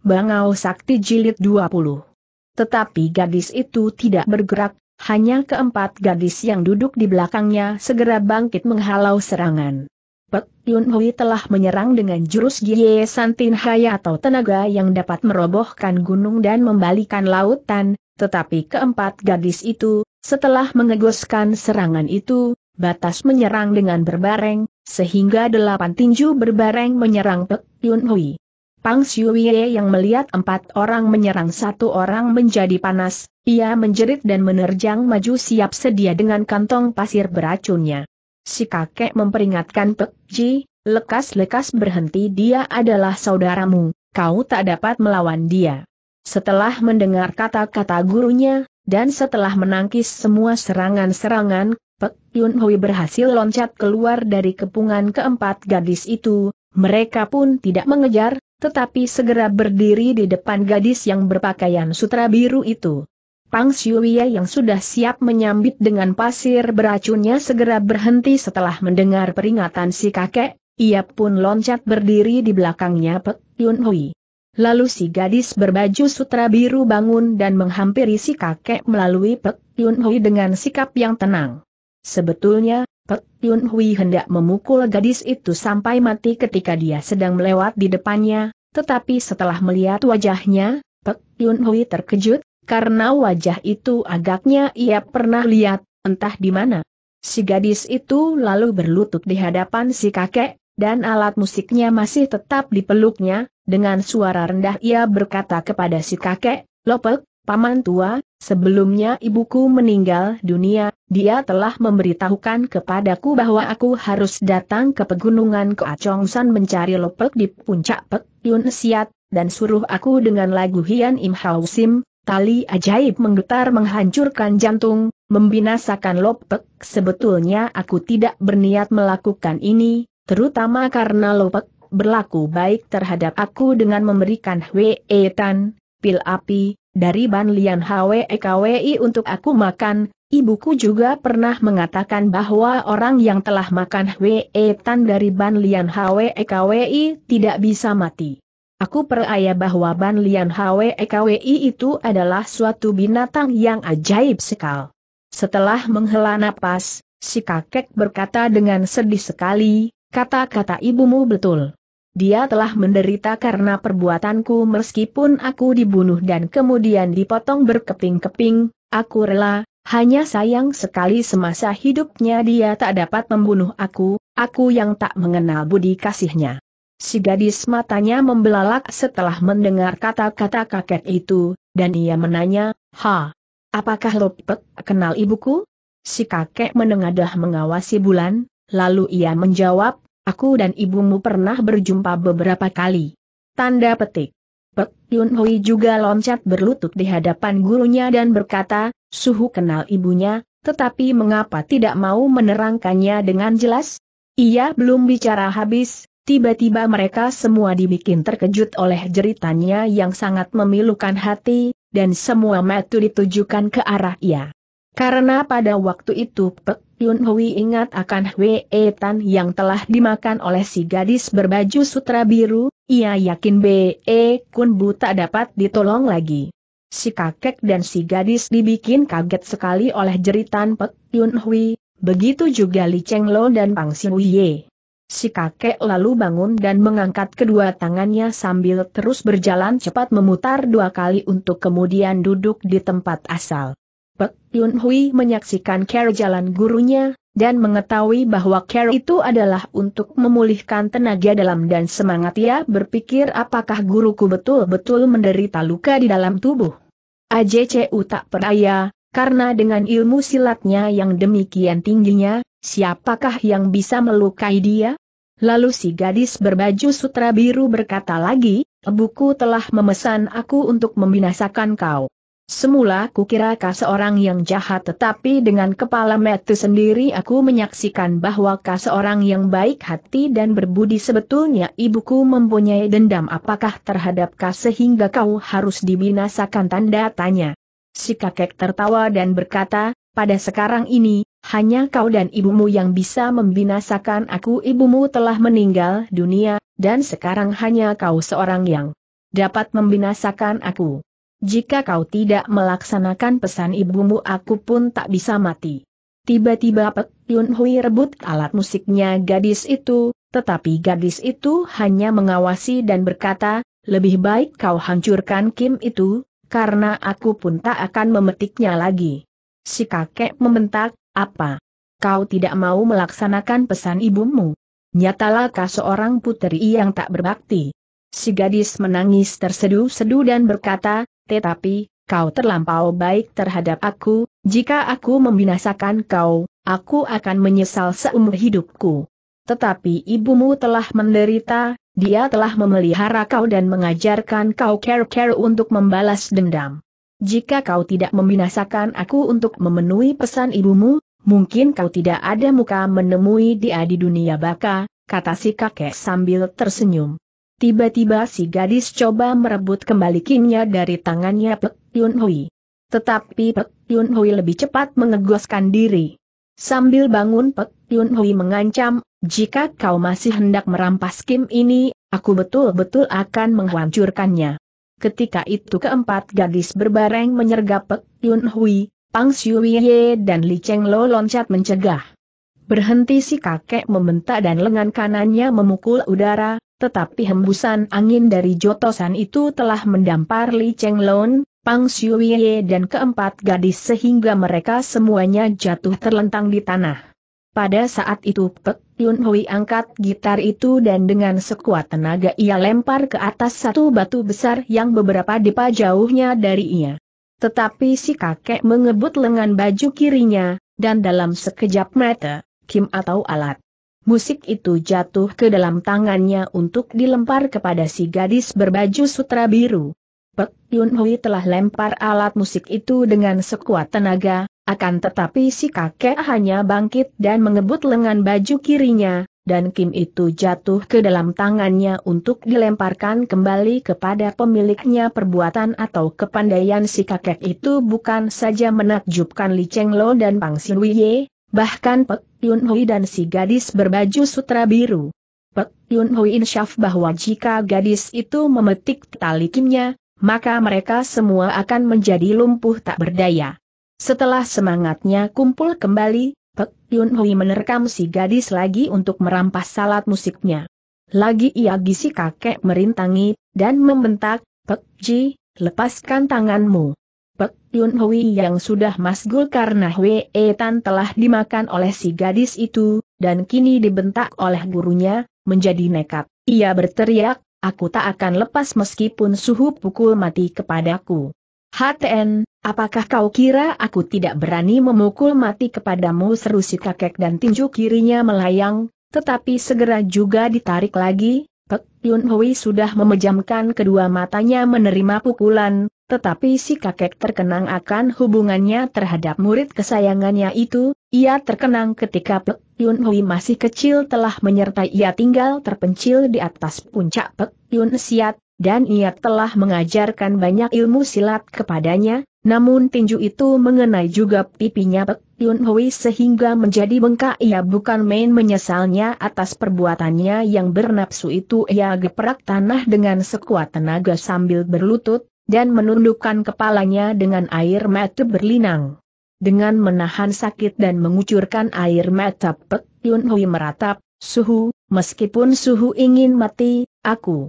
Bangau Sakti Jilid 20. Tetapi gadis itu tidak bergerak, hanya keempat gadis yang duduk di belakangnya segera bangkit menghalau serangan. Pek Yun Hui telah menyerang dengan jurus Gie Tin Haya atau tenaga yang dapat merobohkan gunung dan membalikan lautan, tetapi keempat gadis itu, setelah mengegoskan serangan itu, batas menyerang dengan berbareng, sehingga delapan tinju berbareng menyerang Pek Yun Hui. Pang Xiuye yang melihat empat orang menyerang satu orang menjadi panas, ia menjerit dan menerjang maju siap sedia dengan kantong pasir beracunnya. Si kakek memperingatkan Pek Ji, lekas-lekas berhenti dia adalah saudaramu, kau tak dapat melawan dia. Setelah mendengar kata-kata gurunya, dan setelah menangkis semua serangan-serangan, Pek Yun Hui berhasil loncat keluar dari kepungan keempat gadis itu, mereka pun tidak mengejar, tetapi segera berdiri di depan gadis yang berpakaian sutra biru itu. Pang Xiuye yang sudah siap menyambit dengan pasir beracunnya segera berhenti setelah mendengar peringatan si kakek, ia pun loncat berdiri di belakangnya Pek Yun Hui. Lalu si gadis berbaju sutra biru bangun dan menghampiri si kakek melalui Pek Yun Hui dengan sikap yang tenang. Sebetulnya, Yun Hui hendak memukul gadis itu sampai mati ketika dia sedang melewat di depannya, tetapi setelah melihat wajahnya, Pek Yun Hui terkejut, karena wajah itu agaknya ia pernah lihat, entah di mana. Si gadis itu lalu berlutut di hadapan si kakek, dan alat musiknya masih tetap di peluknya, dengan suara rendah ia berkata kepada si kakek, Lopek, paman tua, sebelumnya ibuku meninggal dunia, dia telah memberitahukan kepadaku bahwa aku harus datang ke pegunungan Keacongsan mencari lopek di puncak Pek Yun Siat, dan suruh aku dengan lagu Hian Im Hao tali ajaib menggetar menghancurkan jantung, membinasakan lopek. Sebetulnya aku tidak berniat melakukan ini, terutama karena lopek berlaku baik terhadap aku dengan memberikan Hwee Tan, pil api, dari Ban Lian HWEKWI untuk aku makan, ibuku juga pernah mengatakan bahwa orang yang telah makan Hwe Tan dari Ban Lian HWEKWI tidak bisa mati. Aku peraya bahwa Ban Lian HWEKWI itu adalah suatu binatang yang ajaib sekali. Setelah menghela napas, si kakek berkata dengan sedih sekali, kata-kata ibumu betul. Dia telah menderita karena perbuatanku meskipun aku dibunuh dan kemudian dipotong berkeping-keping, aku rela, hanya sayang sekali semasa hidupnya dia tak dapat membunuh aku, aku yang tak mengenal budi kasihnya. Si gadis matanya membelalak setelah mendengar kata-kata kakek itu, dan ia menanya, Ha, apakah Lopek kenal ibuku? Si kakek menengadah mengawasi bulan, lalu ia menjawab, Aku dan ibumu pernah berjumpa beberapa kali. Tanda petik. Pek Yun Hui juga loncat berlutut di hadapan gurunya dan berkata, Suhu kenal ibunya, tetapi mengapa tidak mau menerangkannya dengan jelas? Ia belum bicara habis, tiba-tiba mereka semua dibikin terkejut oleh jeritannya yang sangat memilukan hati, dan semua metu ditujukan ke arah ia. Karena pada waktu itu Pek Yun Hui ingat akan Hwee Tan yang telah dimakan oleh si gadis berbaju sutra biru, ia yakin Be e Kun Bu tak dapat ditolong lagi. Si kakek dan si gadis dibikin kaget sekali oleh jeritan Pek Yun Hui, begitu juga Li Cheng Lo dan Pang Hui Ye. Si kakek lalu bangun dan mengangkat kedua tangannya sambil terus berjalan cepat memutar dua kali untuk kemudian duduk di tempat asal. Pek Yun Hui menyaksikan care jalan gurunya, dan mengetahui bahwa care itu adalah untuk memulihkan tenaga dalam dan semangat ia berpikir apakah guruku betul-betul menderita luka di dalam tubuh. AJCU tak peraya, karena dengan ilmu silatnya yang demikian tingginya, siapakah yang bisa melukai dia? Lalu si gadis berbaju sutra biru berkata lagi, buku telah memesan aku untuk membinasakan kau. Semula kukira kau seorang yang jahat tetapi dengan kepala metu sendiri aku menyaksikan bahwa kau seorang yang baik hati dan berbudi sebetulnya ibuku mempunyai dendam apakah terhadap kau sehingga kau harus dibinasakan tanda tanya. Si kakek tertawa dan berkata, pada sekarang ini, hanya kau dan ibumu yang bisa membinasakan aku ibumu telah meninggal dunia, dan sekarang hanya kau seorang yang dapat membinasakan aku. Jika kau tidak melaksanakan pesan ibumu aku pun tak bisa mati. Tiba-tiba Pek Yun Hui rebut alat musiknya gadis itu, tetapi gadis itu hanya mengawasi dan berkata, lebih baik kau hancurkan Kim itu, karena aku pun tak akan memetiknya lagi. Si kakek membentak, apa? Kau tidak mau melaksanakan pesan ibumu. Nyatalah kau seorang putri yang tak berbakti. Si gadis menangis tersedu-sedu dan berkata, tetapi, kau terlampau baik terhadap aku, jika aku membinasakan kau, aku akan menyesal seumur hidupku. Tetapi ibumu telah menderita, dia telah memelihara kau dan mengajarkan kau care-care untuk membalas dendam. Jika kau tidak membinasakan aku untuk memenuhi pesan ibumu, mungkin kau tidak ada muka menemui dia di dunia baka, kata si kakek sambil tersenyum. Tiba-tiba si gadis coba merebut kembali kimnya dari tangannya Pek Yun Hui. Tetapi Pek Yun Hui lebih cepat mengegoskan diri. Sambil bangun Pek Yun Hui mengancam, jika kau masih hendak merampas Kim ini, aku betul-betul akan menghancurkannya. Ketika itu keempat gadis berbareng menyergap Pek Yun Hui, Pang Xiuye dan Li Cheng Lo loncat mencegah. Berhenti si kakek membentak dan lengan kanannya memukul udara, tetapi hembusan angin dari jotosan itu telah mendampar Li Cheng Lon, Pang Xiuye dan keempat gadis sehingga mereka semuanya jatuh terlentang di tanah. Pada saat itu Pek Yun Hui angkat gitar itu dan dengan sekuat tenaga ia lempar ke atas satu batu besar yang beberapa depa jauhnya dari ia. Tetapi si kakek mengebut lengan baju kirinya, dan dalam sekejap mata, Kim atau alat musik itu jatuh ke dalam tangannya untuk dilempar kepada si gadis berbaju sutra biru. Pek Yun Hui telah lempar alat musik itu dengan sekuat tenaga, akan tetapi si kakek hanya bangkit dan mengebut lengan baju kirinya, dan Kim itu jatuh ke dalam tangannya untuk dilemparkan kembali kepada pemiliknya perbuatan atau kepandaian si kakek itu bukan saja menakjubkan Li Cheng Lo dan Pang Sin Wei, Bahkan Pek Yun Hui dan si gadis berbaju sutra biru. Pek Yun Hui insyaf bahwa jika gadis itu memetik tali kimnya, maka mereka semua akan menjadi lumpuh tak berdaya. Setelah semangatnya kumpul kembali, Pek Yun Hui menerkam si gadis lagi untuk merampas salat musiknya. Lagi ia gisi kakek merintangi, dan membentak, Pek Ji, lepaskan tanganmu. Pek Yun Hui yang sudah masgul karena E Tan telah dimakan oleh si gadis itu, dan kini dibentak oleh gurunya, menjadi nekat. Ia berteriak, aku tak akan lepas meskipun suhu pukul mati kepadaku. HTN, apakah kau kira aku tidak berani memukul mati kepadamu seru si kakek dan tinju kirinya melayang, tetapi segera juga ditarik lagi, Yun Hui sudah memejamkan kedua matanya menerima pukulan, tetapi si kakek terkenang akan hubungannya terhadap murid kesayangannya itu, ia terkenang ketika Pek Yun Hui masih kecil telah menyertai ia tinggal terpencil di atas puncak Pek Yun Siat, dan ia telah mengajarkan banyak ilmu silat kepadanya, namun tinju itu mengenai juga pipinya Pek Yun Hui sehingga menjadi bengkak ia bukan main menyesalnya atas perbuatannya yang bernapsu itu ia geprak tanah dengan sekuat tenaga sambil berlutut, dan menundukkan kepalanya dengan air mata berlinang. Dengan menahan sakit dan mengucurkan air mata Pek Yun Hui meratap, Suhu, meskipun Suhu ingin mati, aku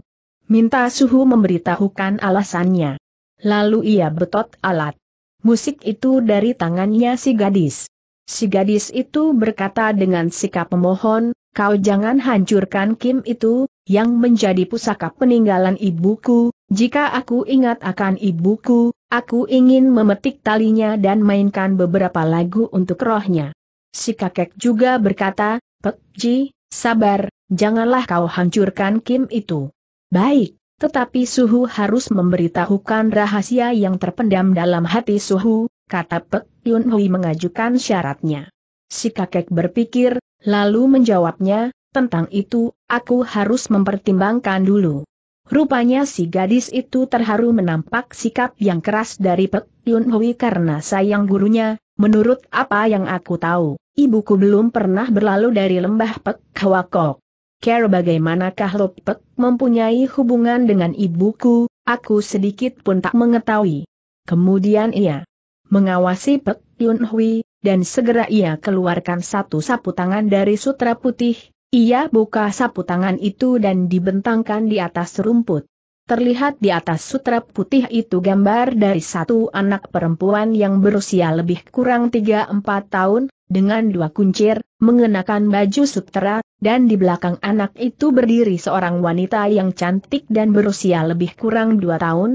Minta suhu memberitahukan alasannya. Lalu ia betot alat. Musik itu dari tangannya si gadis. Si gadis itu berkata dengan sikap pemohon, kau jangan hancurkan Kim itu, yang menjadi pusaka peninggalan ibuku, jika aku ingat akan ibuku, aku ingin memetik talinya dan mainkan beberapa lagu untuk rohnya. Si kakek juga berkata, Pek Ji, sabar, janganlah kau hancurkan Kim itu. Baik, tetapi Suhu harus memberitahukan rahasia yang terpendam dalam hati Suhu, kata Pek Yun Hui mengajukan syaratnya. Si kakek berpikir, lalu menjawabnya, tentang itu, aku harus mempertimbangkan dulu. Rupanya si gadis itu terharu menampak sikap yang keras dari Pek Yun Hui karena sayang gurunya, menurut apa yang aku tahu, ibuku belum pernah berlalu dari lembah Pek Hwakok. Care bagaimanakah Lopek mempunyai hubungan dengan ibuku, aku sedikit pun tak mengetahui. Kemudian ia mengawasi Pek Yun Hui, dan segera ia keluarkan satu sapu tangan dari sutra putih, ia buka sapu tangan itu dan dibentangkan di atas rumput terlihat di atas sutra putih itu gambar dari satu anak perempuan yang berusia lebih kurang 3-4 tahun, dengan dua kuncir, mengenakan baju sutra, dan di belakang anak itu berdiri seorang wanita yang cantik dan berusia lebih kurang 2 tahun.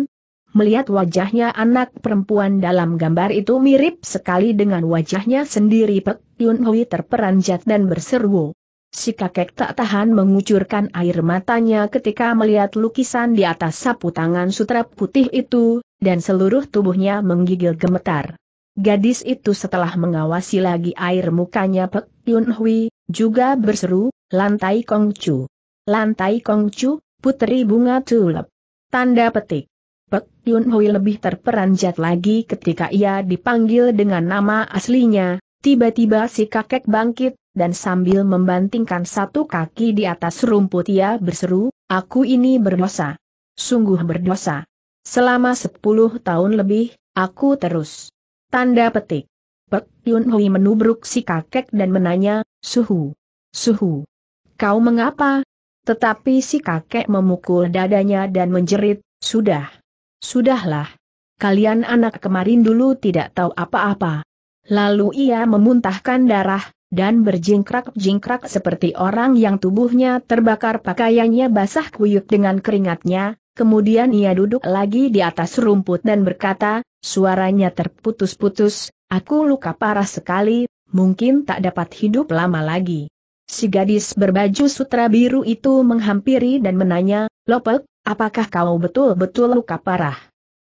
Melihat wajahnya anak perempuan dalam gambar itu mirip sekali dengan wajahnya sendiri Pek Yun Hui terperanjat dan berseru. Si kakek tak tahan mengucurkan air matanya ketika melihat lukisan di atas sapu tangan sutra putih itu, dan seluruh tubuhnya menggigil gemetar. Gadis itu setelah mengawasi lagi air mukanya Pek Yun Hui, juga berseru, Lantai Kongcu. Lantai Kongcu, Putri Bunga Tulip. Tanda petik. Pek Yun Hui lebih terperanjat lagi ketika ia dipanggil dengan nama aslinya, tiba-tiba si kakek bangkit, dan sambil membantingkan satu kaki di atas rumput ia berseru, aku ini berdosa. Sungguh berdosa. Selama sepuluh tahun lebih, aku terus. Tanda petik. Pek Yun Hui menubruk si kakek dan menanya, Suhu. Suhu. Kau mengapa? Tetapi si kakek memukul dadanya dan menjerit, Sudah. Sudahlah. Kalian anak kemarin dulu tidak tahu apa-apa. Lalu ia memuntahkan darah, dan berjingkrak-jingkrak seperti orang yang tubuhnya terbakar pakaiannya basah kuyup dengan keringatnya, kemudian ia duduk lagi di atas rumput dan berkata, suaranya terputus-putus, aku luka parah sekali, mungkin tak dapat hidup lama lagi. Si gadis berbaju sutra biru itu menghampiri dan menanya, Lopek, apakah kau betul-betul luka parah?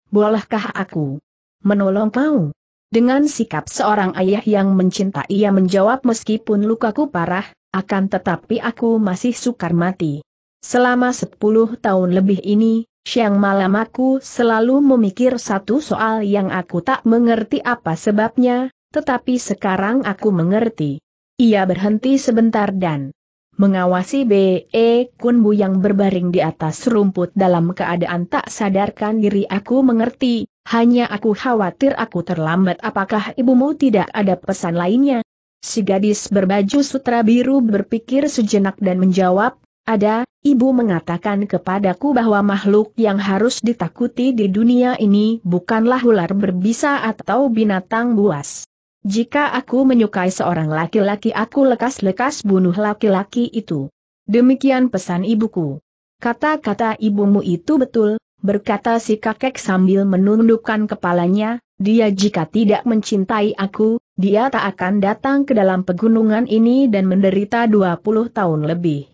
Bolehkah aku menolong kau? Dengan sikap seorang ayah yang mencinta ia menjawab meskipun lukaku parah, akan tetapi aku masih sukar mati. Selama sepuluh tahun lebih ini, siang malam aku selalu memikir satu soal yang aku tak mengerti apa sebabnya, tetapi sekarang aku mengerti. Ia berhenti sebentar dan mengawasi B.E. Kunbu yang berbaring di atas rumput dalam keadaan tak sadarkan diri aku mengerti, hanya aku khawatir aku terlambat apakah ibumu tidak ada pesan lainnya? Si gadis berbaju sutra biru berpikir sejenak dan menjawab, ada, ibu mengatakan kepadaku bahwa makhluk yang harus ditakuti di dunia ini bukanlah ular berbisa atau binatang buas. Jika aku menyukai seorang laki-laki aku lekas-lekas bunuh laki-laki itu. Demikian pesan ibuku. Kata-kata ibumu itu betul, berkata si kakek sambil menundukkan kepalanya, dia jika tidak mencintai aku, dia tak akan datang ke dalam pegunungan ini dan menderita 20 tahun lebih.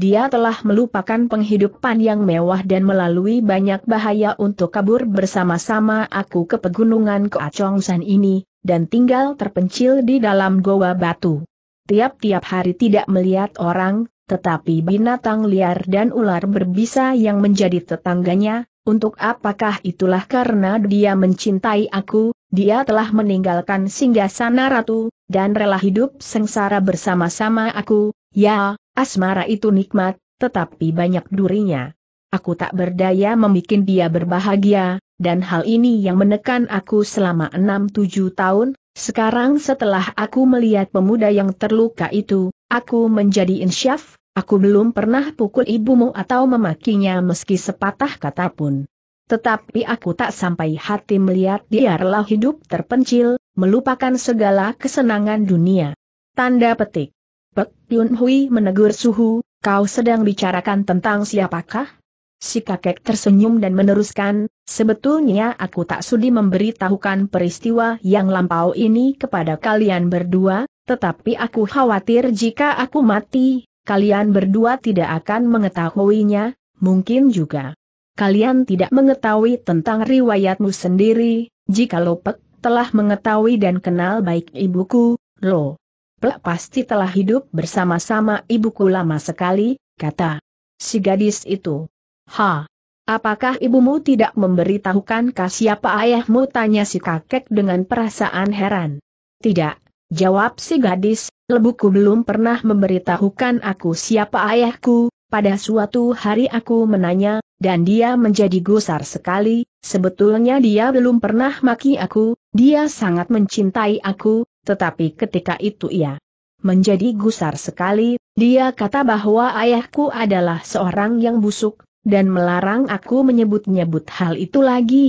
Dia telah melupakan penghidupan yang mewah dan melalui banyak bahaya untuk kabur bersama-sama aku ke pegunungan Keacongsan ini, dan tinggal terpencil di dalam goa batu. Tiap-tiap hari tidak melihat orang, tetapi binatang liar dan ular berbisa yang menjadi tetangganya, untuk apakah itulah karena dia mencintai aku, dia telah meninggalkan singgasana ratu, dan rela hidup sengsara bersama-sama aku, ya, asmara itu nikmat, tetapi banyak durinya. Aku tak berdaya membuat dia berbahagia, dan hal ini yang menekan aku selama enam tujuh tahun, sekarang setelah aku melihat pemuda yang terluka itu, aku menjadi insyaf, Aku belum pernah pukul ibumu atau memakinya meski sepatah kata pun. Tetapi aku tak sampai hati melihat dia rela hidup terpencil, melupakan segala kesenangan dunia. Tanda petik. Pek Yun Hui menegur Suhu, kau sedang bicarakan tentang siapakah? Si kakek tersenyum dan meneruskan, sebetulnya aku tak sudi memberitahukan peristiwa yang lampau ini kepada kalian berdua, tetapi aku khawatir jika aku mati, kalian berdua tidak akan mengetahuinya, mungkin juga. Kalian tidak mengetahui tentang riwayatmu sendiri, jika Lopek telah mengetahui dan kenal baik ibuku, lo. Plek pasti telah hidup bersama-sama ibuku lama sekali, kata si gadis itu. Ha! Apakah ibumu tidak memberitahukan kah siapa ayahmu? Tanya si kakek dengan perasaan heran. Tidak, jawab si gadis, lebuku belum pernah memberitahukan aku siapa ayahku, pada suatu hari aku menanya, dan dia menjadi gusar sekali, sebetulnya dia belum pernah maki aku, dia sangat mencintai aku, tetapi ketika itu ia menjadi gusar sekali, dia kata bahwa ayahku adalah seorang yang busuk, dan melarang aku menyebut-nyebut hal itu lagi.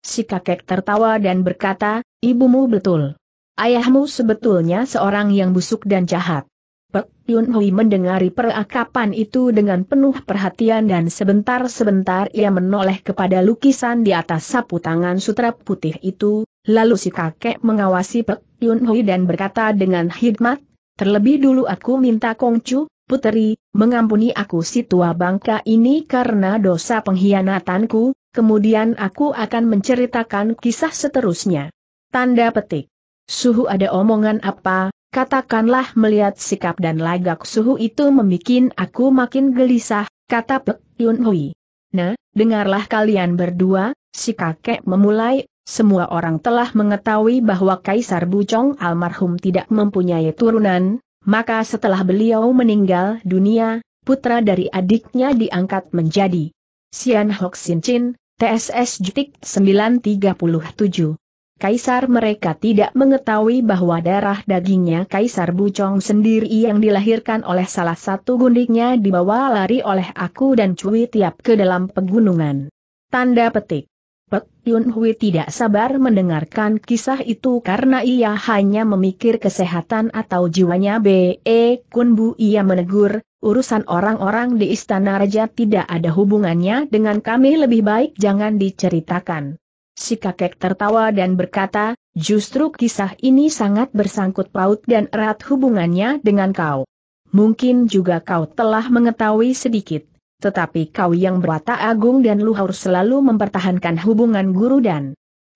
Si kakek tertawa dan berkata, ibumu betul. Ayahmu sebetulnya seorang yang busuk dan jahat. Pek Yun Hui mendengari perakapan itu dengan penuh perhatian dan sebentar-sebentar ia menoleh kepada lukisan di atas sapu tangan sutra putih itu, lalu si kakek mengawasi Pek Yun Hui dan berkata dengan hikmat, Terlebih dulu aku minta Kongcu, puteri, mengampuni aku si tua bangka ini karena dosa pengkhianatanku, kemudian aku akan menceritakan kisah seterusnya. Tanda petik. Suhu ada omongan apa, katakanlah melihat sikap dan lagak suhu itu membuat aku makin gelisah, kata Pek Yun Hui. Nah, dengarlah kalian berdua, si kakek memulai, semua orang telah mengetahui bahwa Kaisar Bucong almarhum tidak mempunyai turunan, maka setelah beliau meninggal dunia, putra dari adiknya diangkat menjadi Sian Hok Sin Chin, TSS Jutik 937. Kaisar mereka tidak mengetahui bahwa darah dagingnya Kaisar Bucong sendiri yang dilahirkan oleh salah satu gundiknya dibawa lari oleh aku dan Cui Tiap ke dalam pegunungan. Tanda petik. Pek Yun Hui tidak sabar mendengarkan kisah itu karena ia hanya memikir kesehatan atau jiwanya B.E. E, Kun Bu ia menegur, urusan orang-orang di istana raja tidak ada hubungannya dengan kami lebih baik jangan diceritakan. Si kakek tertawa dan berkata, justru kisah ini sangat bersangkut paut dan erat hubungannya dengan kau. Mungkin juga kau telah mengetahui sedikit, tetapi kau yang berwatak agung dan luhur selalu mempertahankan hubungan guru dan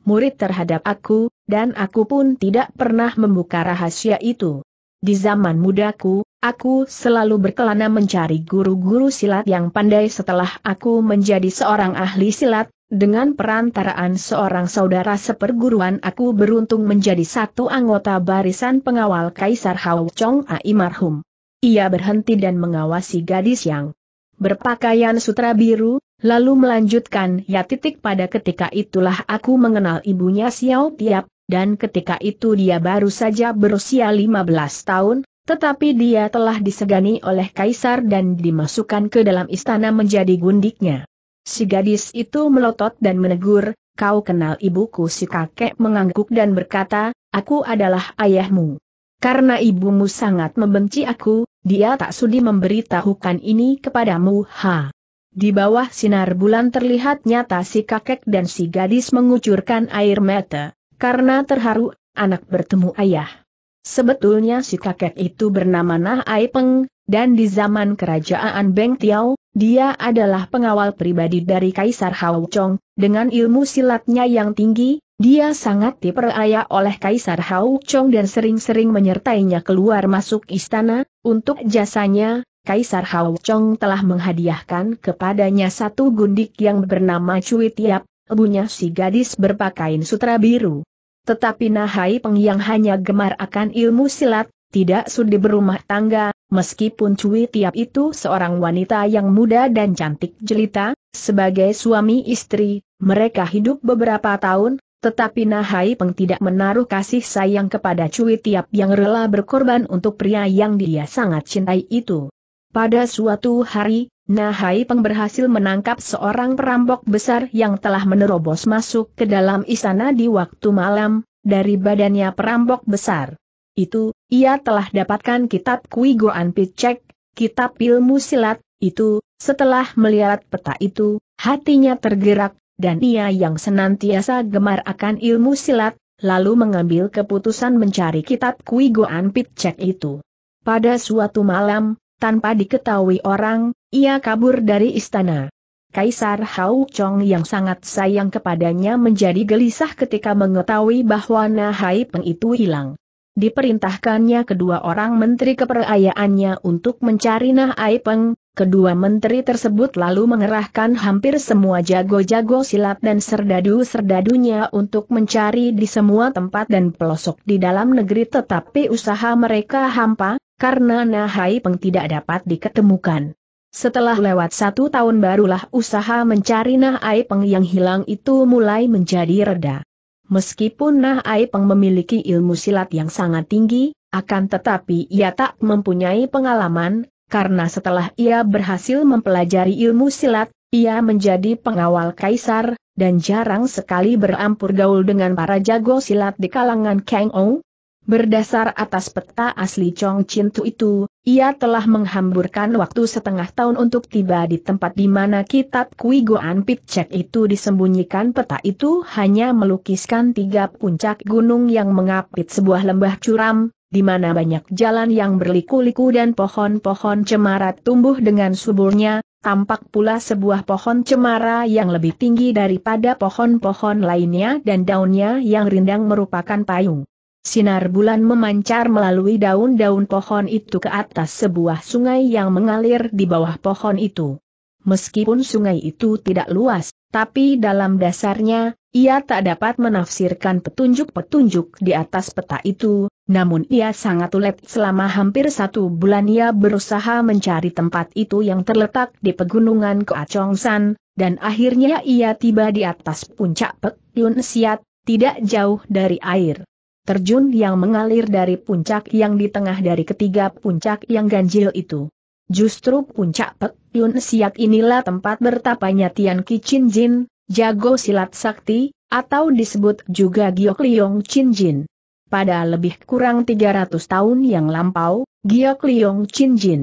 murid terhadap aku, dan aku pun tidak pernah membuka rahasia itu. Di zaman mudaku, Aku selalu berkelana mencari guru-guru silat yang pandai setelah aku menjadi seorang ahli silat, dengan perantaraan seorang saudara seperguruan aku beruntung menjadi satu anggota barisan pengawal Kaisar Hao Chong Ai Marhum. Ia berhenti dan mengawasi gadis yang berpakaian sutra biru, lalu melanjutkan ya titik pada ketika itulah aku mengenal ibunya Xiao Tiap, dan ketika itu dia baru saja berusia 15 tahun, tetapi dia telah disegani oleh Kaisar dan dimasukkan ke dalam istana menjadi gundiknya. Si gadis itu melotot dan menegur, kau kenal ibuku si kakek mengangguk dan berkata, aku adalah ayahmu. Karena ibumu sangat membenci aku, dia tak sudi memberitahukan ini kepadamu ha. Di bawah sinar bulan terlihat nyata si kakek dan si gadis mengucurkan air mata, karena terharu, anak bertemu ayah. Sebetulnya si kakek itu bernama Nah Aipeng, dan di zaman kerajaan Beng Tiao, dia adalah pengawal pribadi dari Kaisar Hao Chong, dengan ilmu silatnya yang tinggi, dia sangat dipercaya oleh Kaisar Hao Chong dan sering-sering menyertainya keluar masuk istana, untuk jasanya, Kaisar Hao Chong telah menghadiahkan kepadanya satu gundik yang bernama Cui Tiap, ibunya si gadis berpakaian sutra biru. Tetapi Nahai Peng yang hanya gemar akan ilmu silat, tidak sudi berumah tangga, meskipun Cui Tiap itu seorang wanita yang muda dan cantik jelita, sebagai suami istri, mereka hidup beberapa tahun, tetapi Nahai Peng tidak menaruh kasih sayang kepada Cui Tiap yang rela berkorban untuk pria yang dia sangat cintai itu. Pada suatu hari, Nahai Peng berhasil menangkap seorang perampok besar yang telah menerobos masuk ke dalam istana di waktu malam, dari badannya perampok besar itu, ia telah dapatkan kitab Kui Goan Picek, kitab ilmu silat, itu, setelah melihat peta itu, hatinya tergerak, dan ia yang senantiasa gemar akan ilmu silat, lalu mengambil keputusan mencari kitab Kui Goan Picek itu. Pada suatu malam, tanpa diketahui orang, ia kabur dari istana. Kaisar Hau Chong yang sangat sayang kepadanya menjadi gelisah ketika mengetahui bahwa Nahai Peng itu hilang diperintahkannya kedua orang menteri keperayaannya untuk mencari Nah Aipeng, kedua menteri tersebut lalu mengerahkan hampir semua jago-jago silat dan serdadu-serdadunya untuk mencari di semua tempat dan pelosok di dalam negeri tetapi usaha mereka hampa, karena Nah Aipeng tidak dapat diketemukan. Setelah lewat satu tahun barulah usaha mencari Nah Aipeng yang hilang itu mulai menjadi reda. Meskipun Nah Aipeng memiliki ilmu silat yang sangat tinggi, akan tetapi ia tak mempunyai pengalaman, karena setelah ia berhasil mempelajari ilmu silat, ia menjadi pengawal kaisar, dan jarang sekali berampur gaul dengan para jago silat di kalangan Kang Ong, Berdasar atas peta asli Chong Tu itu, ia telah menghamburkan waktu setengah tahun untuk tiba di tempat di mana kitab Kui Goan itu disembunyikan peta itu hanya melukiskan tiga puncak gunung yang mengapit sebuah lembah curam, di mana banyak jalan yang berliku-liku dan pohon-pohon cemara tumbuh dengan suburnya, tampak pula sebuah pohon cemara yang lebih tinggi daripada pohon-pohon lainnya dan daunnya yang rindang merupakan payung. Sinar bulan memancar melalui daun-daun pohon itu ke atas sebuah sungai yang mengalir di bawah pohon itu. Meskipun sungai itu tidak luas, tapi dalam dasarnya, ia tak dapat menafsirkan petunjuk-petunjuk di atas peta itu, namun ia sangat ulet selama hampir satu bulan ia berusaha mencari tempat itu yang terletak di pegunungan Koacongsan, dan akhirnya ia tiba di atas puncak Pek Yun Siat, tidak jauh dari air terjun yang mengalir dari puncak yang di tengah dari ketiga puncak yang ganjil itu. Justru puncak Pek Yun Siak inilah tempat bertapanya Tian Kichin Jin, jago silat sakti, atau disebut juga Giok Liong Chin Jin. Pada lebih kurang 300 tahun yang lampau, Giok Liong Chin Jin.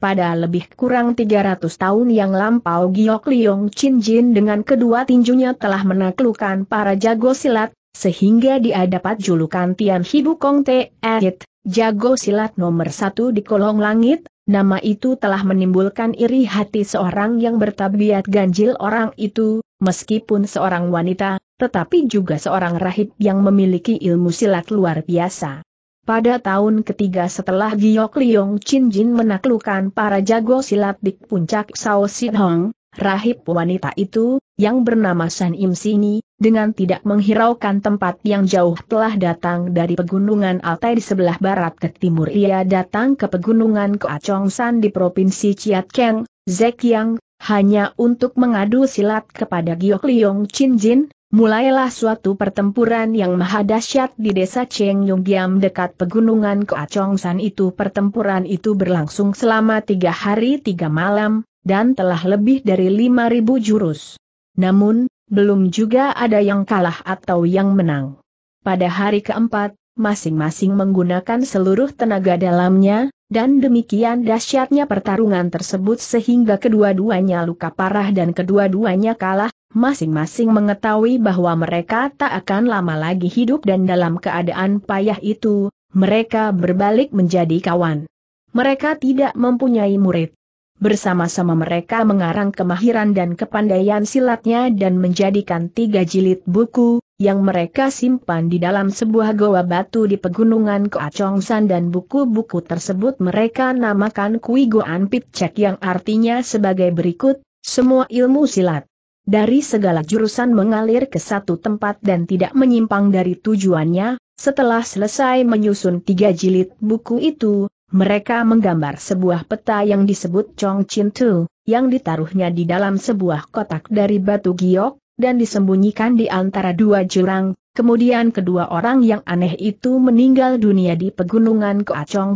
Pada lebih kurang 300 tahun yang lampau Giok Liong Chin Jin dengan kedua tinjunya telah menaklukkan para jago silat, sehingga dia dapat julukan Tian Kong Te Ehit, jago silat nomor satu di kolong langit, nama itu telah menimbulkan iri hati seorang yang bertabiat ganjil orang itu, meskipun seorang wanita, tetapi juga seorang rahib yang memiliki ilmu silat luar biasa. Pada tahun ketiga setelah Giok Liong Chin Jin menaklukkan para jago silat di puncak Sao Sin Hong, rahib wanita itu, yang bernama San Im Sini, dengan tidak menghiraukan tempat yang jauh telah datang dari pegunungan Altai di sebelah barat ke timur ia datang ke pegunungan Keacongsan di Provinsi Chiatkeng, Zekiang, hanya untuk mengadu silat kepada Giok Liong Chin Jin, mulailah suatu pertempuran yang maha dahsyat di desa Cheng Yonggiam dekat pegunungan Keacongsan itu pertempuran itu berlangsung selama tiga hari tiga malam, dan telah lebih dari lima ribu jurus. Namun, belum juga ada yang kalah atau yang menang. Pada hari keempat, masing-masing menggunakan seluruh tenaga dalamnya, dan demikian dahsyatnya pertarungan tersebut sehingga kedua-duanya luka parah dan kedua-duanya kalah, masing-masing mengetahui bahwa mereka tak akan lama lagi hidup dan dalam keadaan payah itu, mereka berbalik menjadi kawan. Mereka tidak mempunyai murid bersama-sama mereka mengarang kemahiran dan kepandaian silatnya dan menjadikan tiga jilid buku, yang mereka simpan di dalam sebuah goa batu di pegunungan Koacongsan dan buku-buku tersebut mereka namakan Kui Goan Pitcek yang artinya sebagai berikut, semua ilmu silat. Dari segala jurusan mengalir ke satu tempat dan tidak menyimpang dari tujuannya, setelah selesai menyusun tiga jilid buku itu, mereka menggambar sebuah peta yang disebut Chong Chin Tu, yang ditaruhnya di dalam sebuah kotak dari batu giok, dan disembunyikan di antara dua jurang, kemudian kedua orang yang aneh itu meninggal dunia di pegunungan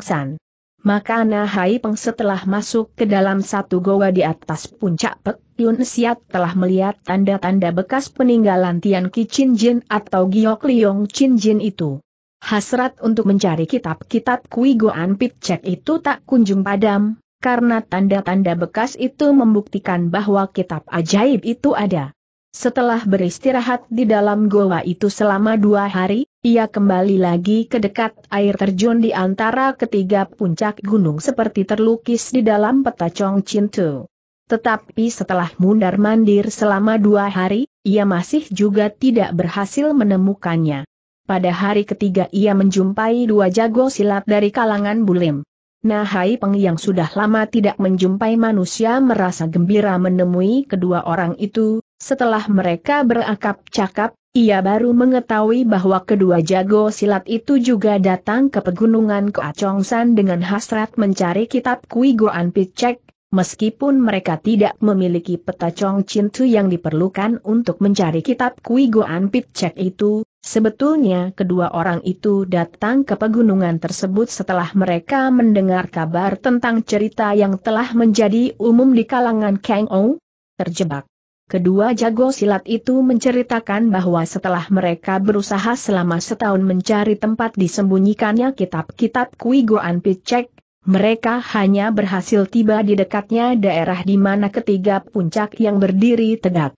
San. Maka Nahai Peng setelah masuk ke dalam satu goa di atas puncak Pek Yun Siat telah melihat tanda-tanda bekas peninggalan Tian Ki Chin Jin atau Giok Liong Chin Jin itu hasrat untuk mencari kitab-kitab Kui Goan Pitcek itu tak kunjung padam, karena tanda-tanda bekas itu membuktikan bahwa kitab ajaib itu ada. Setelah beristirahat di dalam goa itu selama dua hari, ia kembali lagi ke dekat air terjun di antara ketiga puncak gunung seperti terlukis di dalam peta Chong Chintu. Tetapi setelah mundar-mandir selama dua hari, ia masih juga tidak berhasil menemukannya. Pada hari ketiga ia menjumpai dua jago silat dari kalangan Bulim. Nahai Peng yang sudah lama tidak menjumpai manusia merasa gembira menemui kedua orang itu, setelah mereka berakap cakap, ia baru mengetahui bahwa kedua jago silat itu juga datang ke pegunungan Keacongsan dengan hasrat mencari kitab Kui Goan Picek, meskipun mereka tidak memiliki peta Chong Cintu yang diperlukan untuk mencari kitab Kui Goan Picek itu, Sebetulnya kedua orang itu datang ke pegunungan tersebut setelah mereka mendengar kabar tentang cerita yang telah menjadi umum di kalangan Kang Ou. Terjebak. Kedua jago silat itu menceritakan bahwa setelah mereka berusaha selama setahun mencari tempat disembunyikannya kitab-kitab Kui Goan Picek, mereka hanya berhasil tiba di dekatnya daerah di mana ketiga puncak yang berdiri tegak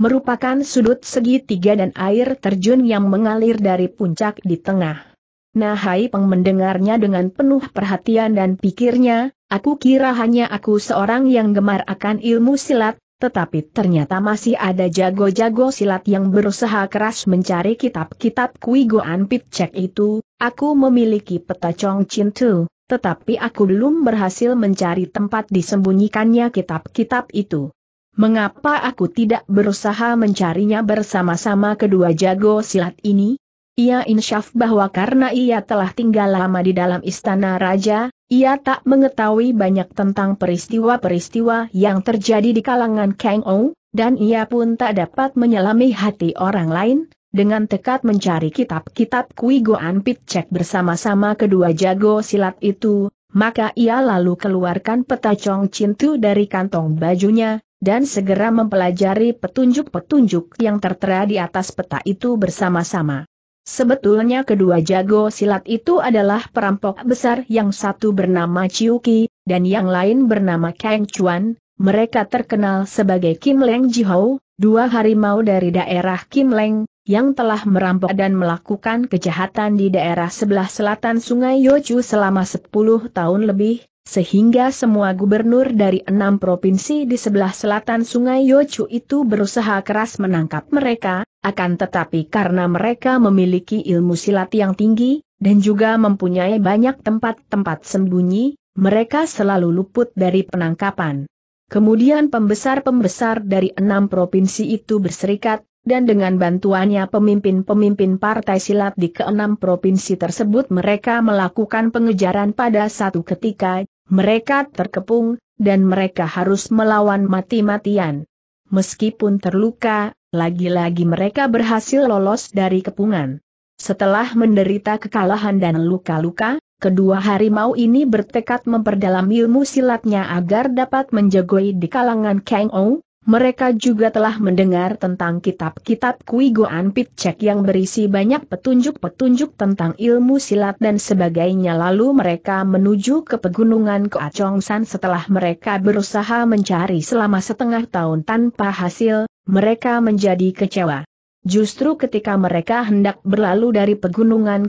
merupakan sudut segitiga dan air terjun yang mengalir dari puncak di tengah. Nahai Peng mendengarnya dengan penuh perhatian dan pikirnya, aku kira hanya aku seorang yang gemar akan ilmu silat, tetapi ternyata masih ada jago-jago silat yang berusaha keras mencari kitab-kitab Kui Goan Picek itu, aku memiliki peta Chong Chin Tu, tetapi aku belum berhasil mencari tempat disembunyikannya kitab-kitab itu. Mengapa aku tidak berusaha mencarinya bersama-sama kedua jago silat ini? Ia insyaf bahwa karena ia telah tinggal lama di dalam istana raja, ia tak mengetahui banyak tentang peristiwa-peristiwa yang terjadi di kalangan Kang Ou, dan ia pun tak dapat menyelami hati orang lain, dengan tekad mencari kitab-kitab Kui Goan Pitcek bersama-sama kedua jago silat itu, maka ia lalu keluarkan peta Chong Cintu dari kantong bajunya, dan segera mempelajari petunjuk-petunjuk yang tertera di atas peta itu bersama-sama. Sebetulnya kedua jago silat itu adalah perampok besar yang satu bernama Chiuki, dan yang lain bernama Kang Chuan, mereka terkenal sebagai Kim Leng Jihou, dua harimau dari daerah Kim Leng, yang telah merampok dan melakukan kejahatan di daerah sebelah selatan sungai Yochu selama 10 tahun lebih, sehingga semua gubernur dari enam provinsi di sebelah selatan sungai Yochu itu berusaha keras menangkap mereka, akan tetapi karena mereka memiliki ilmu silat yang tinggi, dan juga mempunyai banyak tempat-tempat sembunyi, mereka selalu luput dari penangkapan. Kemudian pembesar-pembesar dari enam provinsi itu berserikat, dan dengan bantuannya pemimpin-pemimpin partai silat di keenam provinsi tersebut mereka melakukan pengejaran pada satu ketika, mereka terkepung, dan mereka harus melawan mati-matian. Meskipun terluka, lagi-lagi mereka berhasil lolos dari kepungan. Setelah menderita kekalahan dan luka-luka, kedua harimau ini bertekad memperdalam ilmu silatnya agar dapat menjagoi di kalangan Kang mereka juga telah mendengar tentang kitab-kitab Kui Goan Pitcek yang berisi banyak petunjuk-petunjuk tentang ilmu silat dan sebagainya lalu mereka menuju ke pegunungan San. setelah mereka berusaha mencari selama setengah tahun tanpa hasil, mereka menjadi kecewa. Justru ketika mereka hendak berlalu dari pegunungan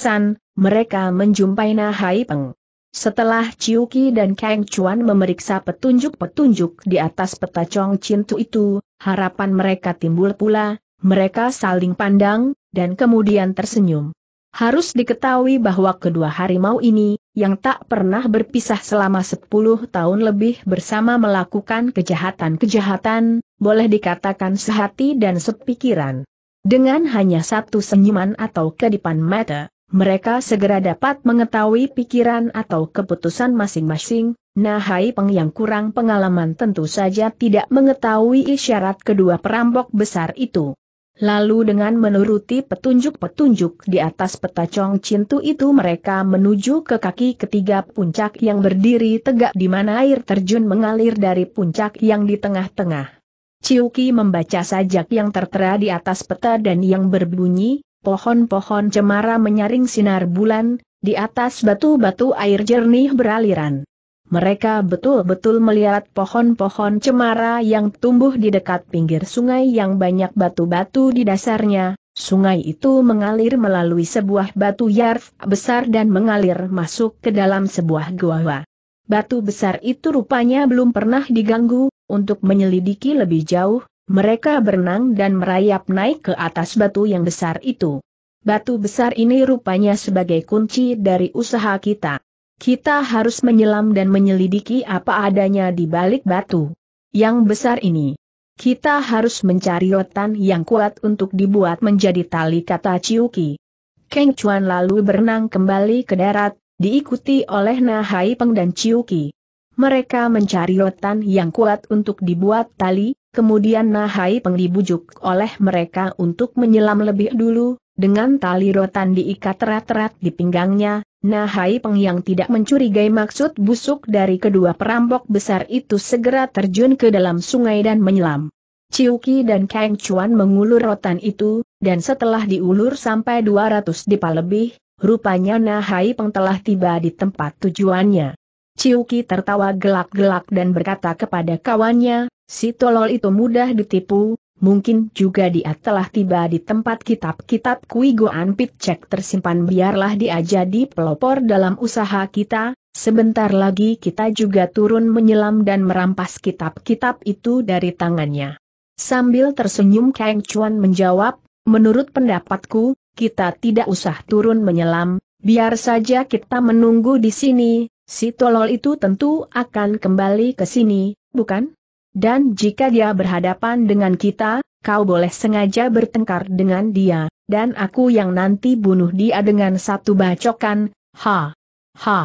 San, mereka menjumpai Nahai Peng. Setelah Ciuki dan Kang Chuan memeriksa petunjuk-petunjuk di atas peta Chong Cintu itu, harapan mereka timbul pula, mereka saling pandang, dan kemudian tersenyum. Harus diketahui bahwa kedua harimau ini, yang tak pernah berpisah selama 10 tahun lebih bersama melakukan kejahatan-kejahatan, boleh dikatakan sehati dan sepikiran. Dengan hanya satu senyuman atau kedipan mata, mereka segera dapat mengetahui pikiran atau keputusan masing-masing, nah Hai Peng yang kurang pengalaman tentu saja tidak mengetahui isyarat kedua perampok besar itu. Lalu dengan menuruti petunjuk-petunjuk di atas peta Chong Cintu itu mereka menuju ke kaki ketiga puncak yang berdiri tegak di mana air terjun mengalir dari puncak yang di tengah-tengah. Ciuki membaca sajak yang tertera di atas peta dan yang berbunyi, pohon-pohon cemara menyaring sinar bulan, di atas batu-batu air jernih beraliran. Mereka betul-betul melihat pohon-pohon cemara yang tumbuh di dekat pinggir sungai yang banyak batu-batu di dasarnya. Sungai itu mengalir melalui sebuah batu yarf besar dan mengalir masuk ke dalam sebuah gua. Batu besar itu rupanya belum pernah diganggu, untuk menyelidiki lebih jauh, mereka berenang dan merayap naik ke atas batu yang besar itu. Batu besar ini rupanya sebagai kunci dari usaha kita. Kita harus menyelam dan menyelidiki apa adanya di balik batu yang besar ini. Kita harus mencari rotan yang kuat untuk dibuat menjadi tali kata Ciuki. Keng Chuan lalu berenang kembali ke darat, diikuti oleh Nahai Peng dan Ciuki. Mereka mencari rotan yang kuat untuk dibuat tali, Kemudian Nahai Peng dibujuk oleh mereka untuk menyelam lebih dulu, dengan tali rotan diikat erat-erat di pinggangnya, Nahai Peng yang tidak mencurigai maksud busuk dari kedua perampok besar itu segera terjun ke dalam sungai dan menyelam. Ciuki dan Kang Chuan mengulur rotan itu, dan setelah diulur sampai 200 dipa lebih, rupanya Nahai Peng telah tiba di tempat tujuannya. Ciuki tertawa gelak-gelak dan berkata kepada kawannya, Si tolol itu mudah ditipu, mungkin juga dia telah tiba di tempat kitab-kitab Kui Goan Cek tersimpan biarlah dia jadi pelopor dalam usaha kita, sebentar lagi kita juga turun menyelam dan merampas kitab-kitab itu dari tangannya. Sambil tersenyum Kang Chuan menjawab, menurut pendapatku, kita tidak usah turun menyelam, biar saja kita menunggu di sini, si tolol itu tentu akan kembali ke sini, bukan? Dan jika dia berhadapan dengan kita, kau boleh sengaja bertengkar dengan dia, dan aku yang nanti bunuh dia dengan satu bacokan, ha, ha,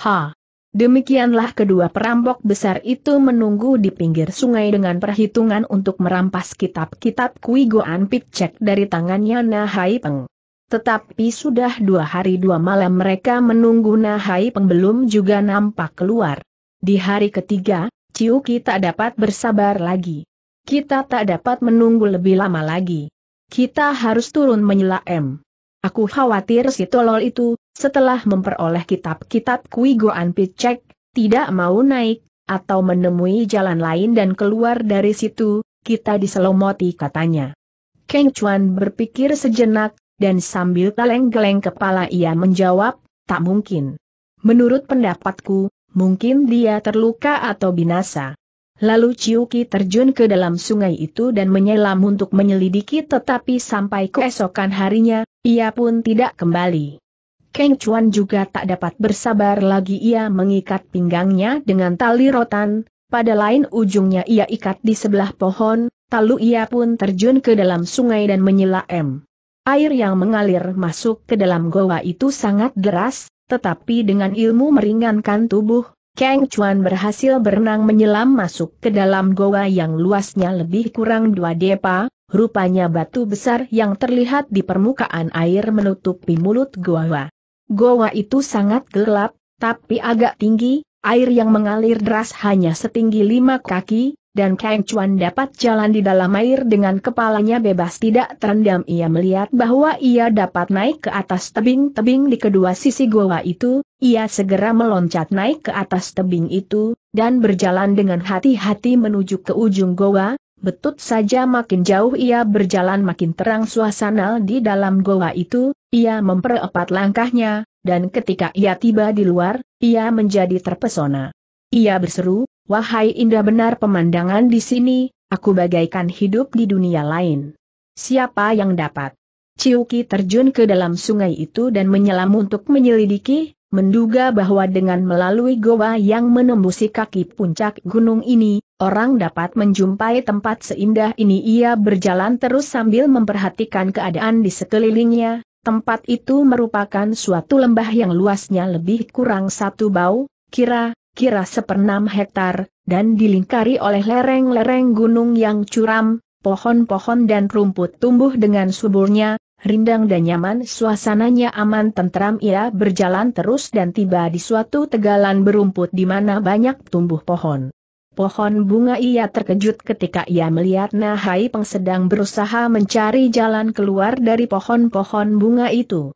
ha. Demikianlah kedua perampok besar itu menunggu di pinggir sungai dengan perhitungan untuk merampas kitab-kitab Kui Goan Pikcek dari tangannya Nahai Peng. Tetapi sudah dua hari dua malam mereka menunggu Nahai Peng belum juga nampak keluar. Di hari ketiga, Ki tak dapat bersabar lagi. Kita tak dapat menunggu lebih lama lagi. Kita harus turun menyela M. Aku khawatir si tolol itu, setelah memperoleh kitab-kitab Kui Goan Picek, tidak mau naik, atau menemui jalan lain dan keluar dari situ, kita diselomoti katanya. Keng Chuan berpikir sejenak, dan sambil geleng-geleng kepala ia menjawab, tak mungkin. Menurut pendapatku, mungkin dia terluka atau binasa. Lalu Ciuki terjun ke dalam sungai itu dan menyelam untuk menyelidiki tetapi sampai keesokan harinya, ia pun tidak kembali. Keng Chuan juga tak dapat bersabar lagi ia mengikat pinggangnya dengan tali rotan, pada lain ujungnya ia ikat di sebelah pohon, lalu ia pun terjun ke dalam sungai dan menyelam. Air yang mengalir masuk ke dalam goa itu sangat deras, tetapi dengan ilmu meringankan tubuh, Kang Chuan berhasil berenang menyelam masuk ke dalam goa yang luasnya lebih kurang dua depa, rupanya batu besar yang terlihat di permukaan air menutupi mulut goa. Goa itu sangat gelap, tapi agak tinggi, air yang mengalir deras hanya setinggi lima kaki, dan Kang Chuan dapat jalan di dalam air dengan kepalanya bebas tidak terendam ia melihat bahwa ia dapat naik ke atas tebing-tebing di kedua sisi goa itu, ia segera meloncat naik ke atas tebing itu, dan berjalan dengan hati-hati menuju ke ujung goa, betut saja makin jauh ia berjalan makin terang suasana di dalam goa itu, ia memperepat langkahnya, dan ketika ia tiba di luar, ia menjadi terpesona. Ia berseru, Wahai indah benar pemandangan di sini, aku bagaikan hidup di dunia lain. Siapa yang dapat? Ciuki terjun ke dalam sungai itu dan menyelam untuk menyelidiki, menduga bahwa dengan melalui goa yang menembusi kaki puncak gunung ini, orang dapat menjumpai tempat seindah ini. Ia berjalan terus sambil memperhatikan keadaan di sekelilingnya, tempat itu merupakan suatu lembah yang luasnya lebih kurang satu bau, kira kira seperenam hektar, dan dilingkari oleh lereng-lereng gunung yang curam, pohon-pohon dan rumput tumbuh dengan suburnya, rindang dan nyaman suasananya aman tentram ia berjalan terus dan tiba di suatu tegalan berumput di mana banyak tumbuh pohon. Pohon bunga ia terkejut ketika ia melihat Nahai Peng sedang berusaha mencari jalan keluar dari pohon-pohon bunga itu.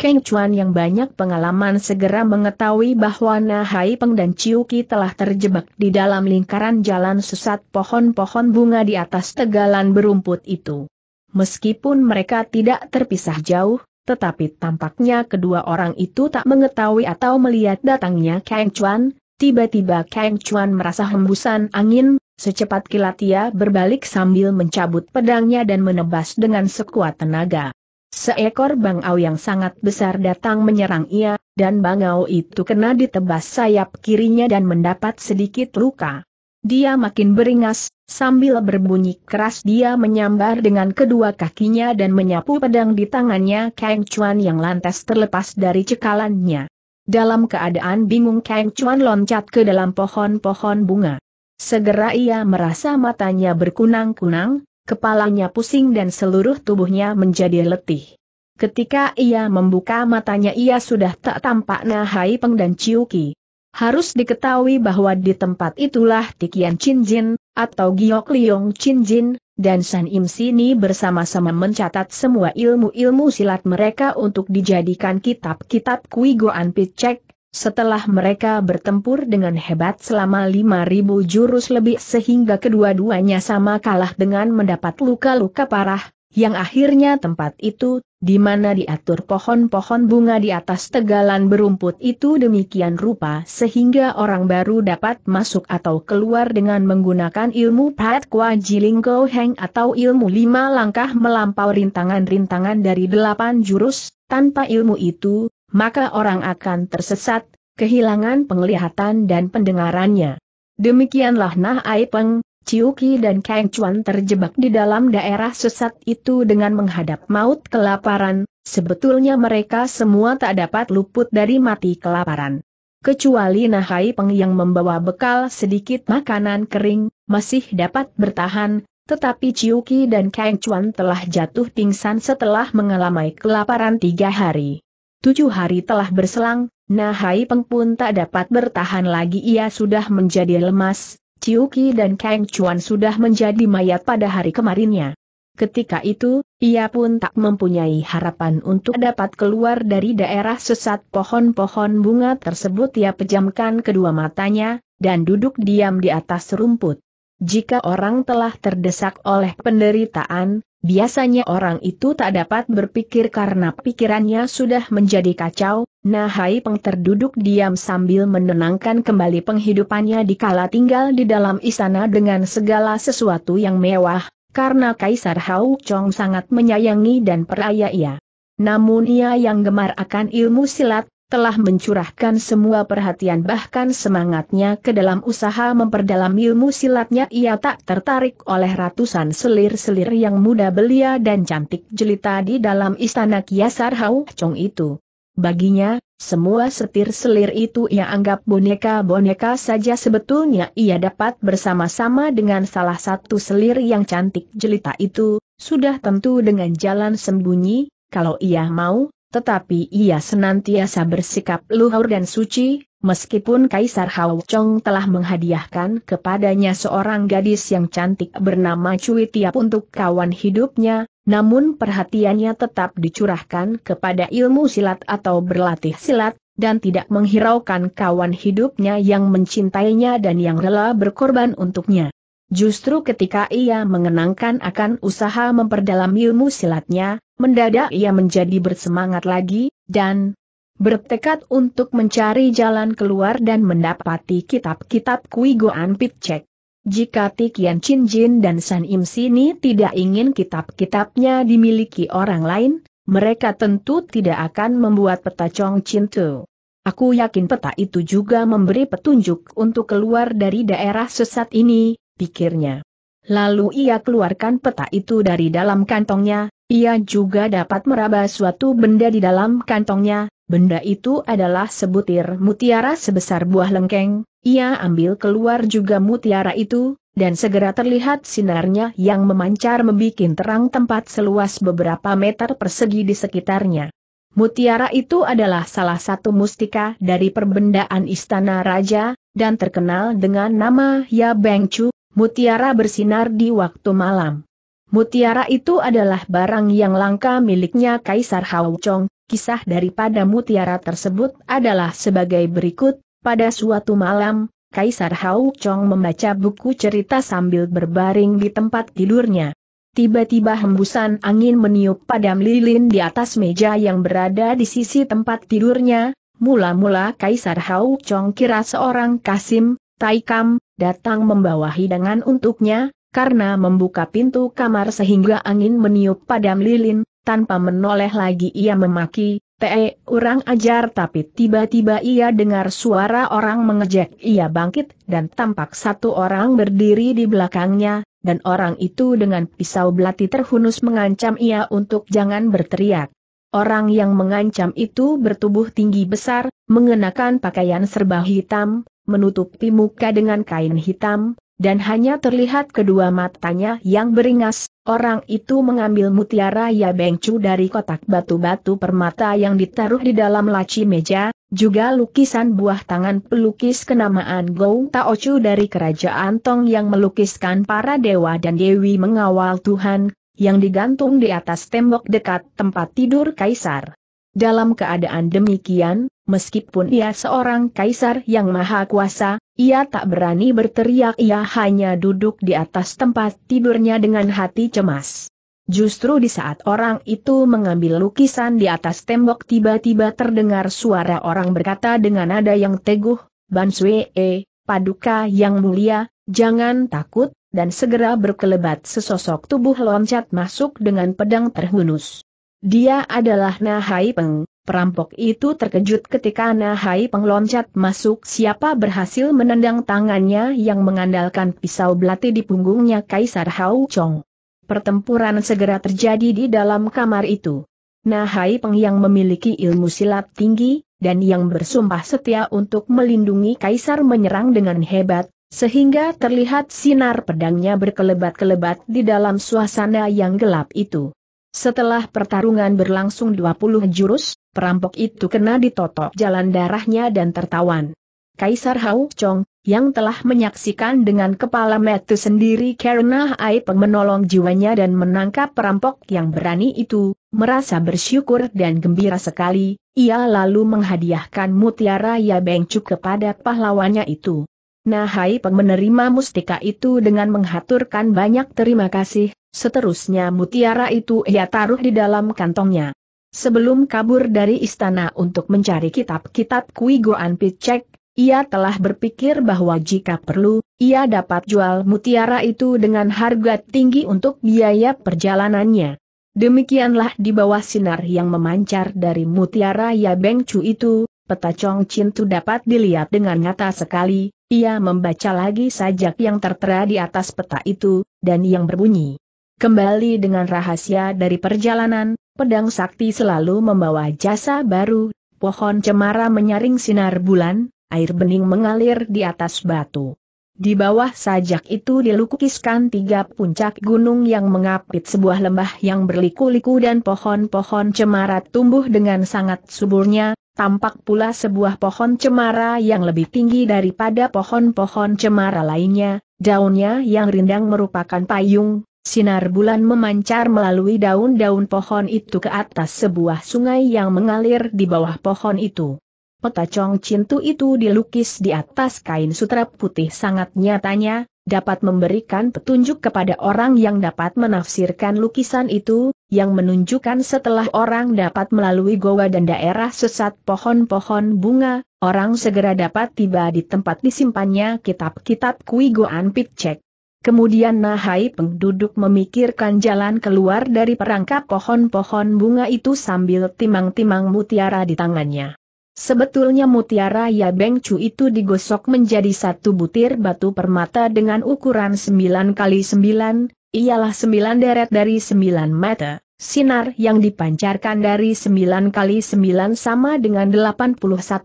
Keng Chuan yang banyak pengalaman segera mengetahui bahwa Nahai Peng dan Ciuki telah terjebak di dalam lingkaran jalan sesat pohon-pohon bunga di atas tegalan berumput itu. Meskipun mereka tidak terpisah jauh, tetapi tampaknya kedua orang itu tak mengetahui atau melihat datangnya Kang Chuan, tiba-tiba Kang Chuan merasa hembusan angin, secepat kilat ia berbalik sambil mencabut pedangnya dan menebas dengan sekuat tenaga. Seekor bangau yang sangat besar datang menyerang ia, dan bangau itu kena ditebas sayap kirinya dan mendapat sedikit luka. Dia makin beringas, sambil berbunyi keras dia menyambar dengan kedua kakinya dan menyapu pedang di tangannya Kang Chuan yang lantas terlepas dari cekalannya. Dalam keadaan bingung Kang Chuan loncat ke dalam pohon-pohon bunga. Segera ia merasa matanya berkunang-kunang, Kepalanya pusing dan seluruh tubuhnya menjadi letih. Ketika ia membuka matanya ia sudah tak tampak Nahai Peng dan Ciuki. Harus diketahui bahwa di tempat itulah Tikian Chinjin atau Giok Liong Chinjin dan San Im Sini bersama-sama mencatat semua ilmu-ilmu silat mereka untuk dijadikan kitab-kitab Kui Goan Picek, setelah mereka bertempur dengan hebat selama 5.000 jurus lebih sehingga kedua-duanya sama kalah dengan mendapat luka-luka parah, yang akhirnya tempat itu, di mana diatur pohon-pohon bunga di atas tegalan berumput itu demikian rupa sehingga orang baru dapat masuk atau keluar dengan menggunakan ilmu Pat Kwa Go Heng atau ilmu lima langkah melampau rintangan-rintangan dari delapan jurus, tanpa ilmu itu, maka orang akan tersesat, kehilangan penglihatan dan pendengarannya. Demikianlah Nah Ai Peng, Ciuki dan Kang Chuan terjebak di dalam daerah sesat itu dengan menghadap maut kelaparan, sebetulnya mereka semua tak dapat luput dari mati kelaparan. Kecuali Nahai Peng yang membawa bekal sedikit makanan kering, masih dapat bertahan, tetapi Ciuki dan Kang Chuan telah jatuh pingsan setelah mengalami kelaparan tiga hari. Tujuh hari telah berselang, Nahai Peng pun tak dapat bertahan lagi ia sudah menjadi lemas, Ciuki dan Kang Chuan sudah menjadi mayat pada hari kemarinnya. Ketika itu, ia pun tak mempunyai harapan untuk dapat keluar dari daerah sesat pohon-pohon bunga tersebut ia pejamkan kedua matanya, dan duduk diam di atas rumput. Jika orang telah terdesak oleh penderitaan, Biasanya orang itu tak dapat berpikir karena pikirannya sudah menjadi kacau, nah Hai Peng terduduk diam sambil menenangkan kembali penghidupannya di kala tinggal di dalam istana dengan segala sesuatu yang mewah, karena Kaisar Hau Chong sangat menyayangi dan peraya ia. Namun ia yang gemar akan ilmu silat, telah mencurahkan semua perhatian bahkan semangatnya ke dalam usaha memperdalam ilmu silatnya ia tak tertarik oleh ratusan selir-selir yang muda belia dan cantik jelita di dalam istana Kiasar Hau Chong itu. Baginya, semua setir selir itu ia anggap boneka-boneka saja sebetulnya ia dapat bersama-sama dengan salah satu selir yang cantik jelita itu, sudah tentu dengan jalan sembunyi, kalau ia mau, tetapi ia senantiasa bersikap luhur dan suci, meskipun Kaisar Hao Chong telah menghadiahkan kepadanya seorang gadis yang cantik bernama Cui Tiap untuk kawan hidupnya, namun perhatiannya tetap dicurahkan kepada ilmu silat atau berlatih silat, dan tidak menghiraukan kawan hidupnya yang mencintainya dan yang rela berkorban untuknya. Justru ketika ia mengenangkan akan usaha memperdalam ilmu silatnya, Mendadak ia menjadi bersemangat lagi, dan bertekad untuk mencari jalan keluar dan mendapati kitab-kitab Kui Goan Pitcek. Jika Tikian Chin Jin dan San Im Sini tidak ingin kitab-kitabnya dimiliki orang lain, mereka tentu tidak akan membuat peta Chong Chin Tu. Aku yakin peta itu juga memberi petunjuk untuk keluar dari daerah sesat ini, pikirnya. Lalu ia keluarkan peta itu dari dalam kantongnya, ia juga dapat meraba suatu benda di dalam kantongnya, benda itu adalah sebutir mutiara sebesar buah lengkeng, ia ambil keluar juga mutiara itu, dan segera terlihat sinarnya yang memancar membuat terang tempat seluas beberapa meter persegi di sekitarnya. Mutiara itu adalah salah satu mustika dari perbendaan Istana Raja, dan terkenal dengan nama Ya Beng Chu, mutiara bersinar di waktu malam. Mutiara itu adalah barang yang langka miliknya Kaisar Hao Chong, kisah daripada mutiara tersebut adalah sebagai berikut, pada suatu malam, Kaisar Hao Chong membaca buku cerita sambil berbaring di tempat tidurnya. Tiba-tiba hembusan angin meniup padam lilin di atas meja yang berada di sisi tempat tidurnya, mula-mula Kaisar Hao Chong kira seorang Kasim, Taikam, datang membawa hidangan untuknya, karena membuka pintu kamar sehingga angin meniup padam lilin, tanpa menoleh lagi ia memaki, Te, orang ajar tapi tiba-tiba ia dengar suara orang mengejek ia bangkit dan tampak satu orang berdiri di belakangnya, dan orang itu dengan pisau belati terhunus mengancam ia untuk jangan berteriak. Orang yang mengancam itu bertubuh tinggi besar, mengenakan pakaian serba hitam, menutupi muka dengan kain hitam, dan hanya terlihat kedua matanya yang beringas, orang itu mengambil mutiara Ya Bengcu dari kotak batu-batu permata yang ditaruh di dalam laci meja, juga lukisan buah tangan pelukis kenamaan Gou Taochu dari kerajaan Tong yang melukiskan para dewa dan dewi mengawal Tuhan, yang digantung di atas tembok dekat tempat tidur kaisar. Dalam keadaan demikian, Meskipun ia seorang kaisar yang maha kuasa, ia tak berani berteriak ia hanya duduk di atas tempat tidurnya dengan hati cemas. Justru di saat orang itu mengambil lukisan di atas tembok tiba-tiba terdengar suara orang berkata dengan nada yang teguh, "Banswee, paduka yang mulia, jangan takut, dan segera berkelebat sesosok tubuh loncat masuk dengan pedang terhunus. Dia adalah Nahai Peng, Perampok itu terkejut ketika Nahai pengloncat masuk siapa berhasil menendang tangannya yang mengandalkan pisau belati di punggungnya Kaisar Hau Chong. Pertempuran segera terjadi di dalam kamar itu. Nahai Peng yang memiliki ilmu silat tinggi, dan yang bersumpah setia untuk melindungi Kaisar menyerang dengan hebat, sehingga terlihat sinar pedangnya berkelebat-kelebat di dalam suasana yang gelap itu. Setelah pertarungan berlangsung 20 jurus, Perampok itu kena ditotok jalan darahnya dan tertawan. Kaisar Hau Chong, yang telah menyaksikan dengan kepala metu sendiri karena Hai Peng menolong jiwanya dan menangkap perampok yang berani itu, merasa bersyukur dan gembira sekali, ia lalu menghadiahkan mutiara Ya Bengcu kepada pahlawannya itu. Nah Hai Peng menerima mustika itu dengan menghaturkan banyak terima kasih, seterusnya mutiara itu ia taruh di dalam kantongnya. Sebelum kabur dari istana untuk mencari kitab-kitab Kui Goan Picek, ia telah berpikir bahwa jika perlu, ia dapat jual mutiara itu dengan harga tinggi untuk biaya perjalanannya. Demikianlah di bawah sinar yang memancar dari mutiara Ya Beng Chu itu, peta Chong Chin Tu dapat dilihat dengan nyata sekali, ia membaca lagi sajak yang tertera di atas peta itu, dan yang berbunyi. Kembali dengan rahasia dari perjalanan, pedang sakti selalu membawa jasa baru, pohon cemara menyaring sinar bulan, air bening mengalir di atas batu. Di bawah sajak itu dilukiskan tiga puncak gunung yang mengapit sebuah lembah yang berliku-liku dan pohon-pohon cemara tumbuh dengan sangat suburnya, tampak pula sebuah pohon cemara yang lebih tinggi daripada pohon-pohon cemara lainnya, daunnya yang rindang merupakan payung, Sinar bulan memancar melalui daun-daun pohon itu ke atas sebuah sungai yang mengalir di bawah pohon itu. Peta Chong Cintu itu dilukis di atas kain sutra putih sangat nyatanya, dapat memberikan petunjuk kepada orang yang dapat menafsirkan lukisan itu, yang menunjukkan setelah orang dapat melalui goa dan daerah sesat pohon-pohon bunga, orang segera dapat tiba di tempat disimpannya kitab-kitab Kui Goan pitchek. Kemudian Nahai penduduk memikirkan jalan keluar dari perangkap pohon-pohon bunga itu sambil timang-timang mutiara di tangannya. Sebetulnya mutiara Ya Beng Chu itu digosok menjadi satu butir batu permata dengan ukuran 9 kali 9, ialah 9 deret dari 9 meter, Sinar yang dipancarkan dari 9 kali 9 sama dengan 81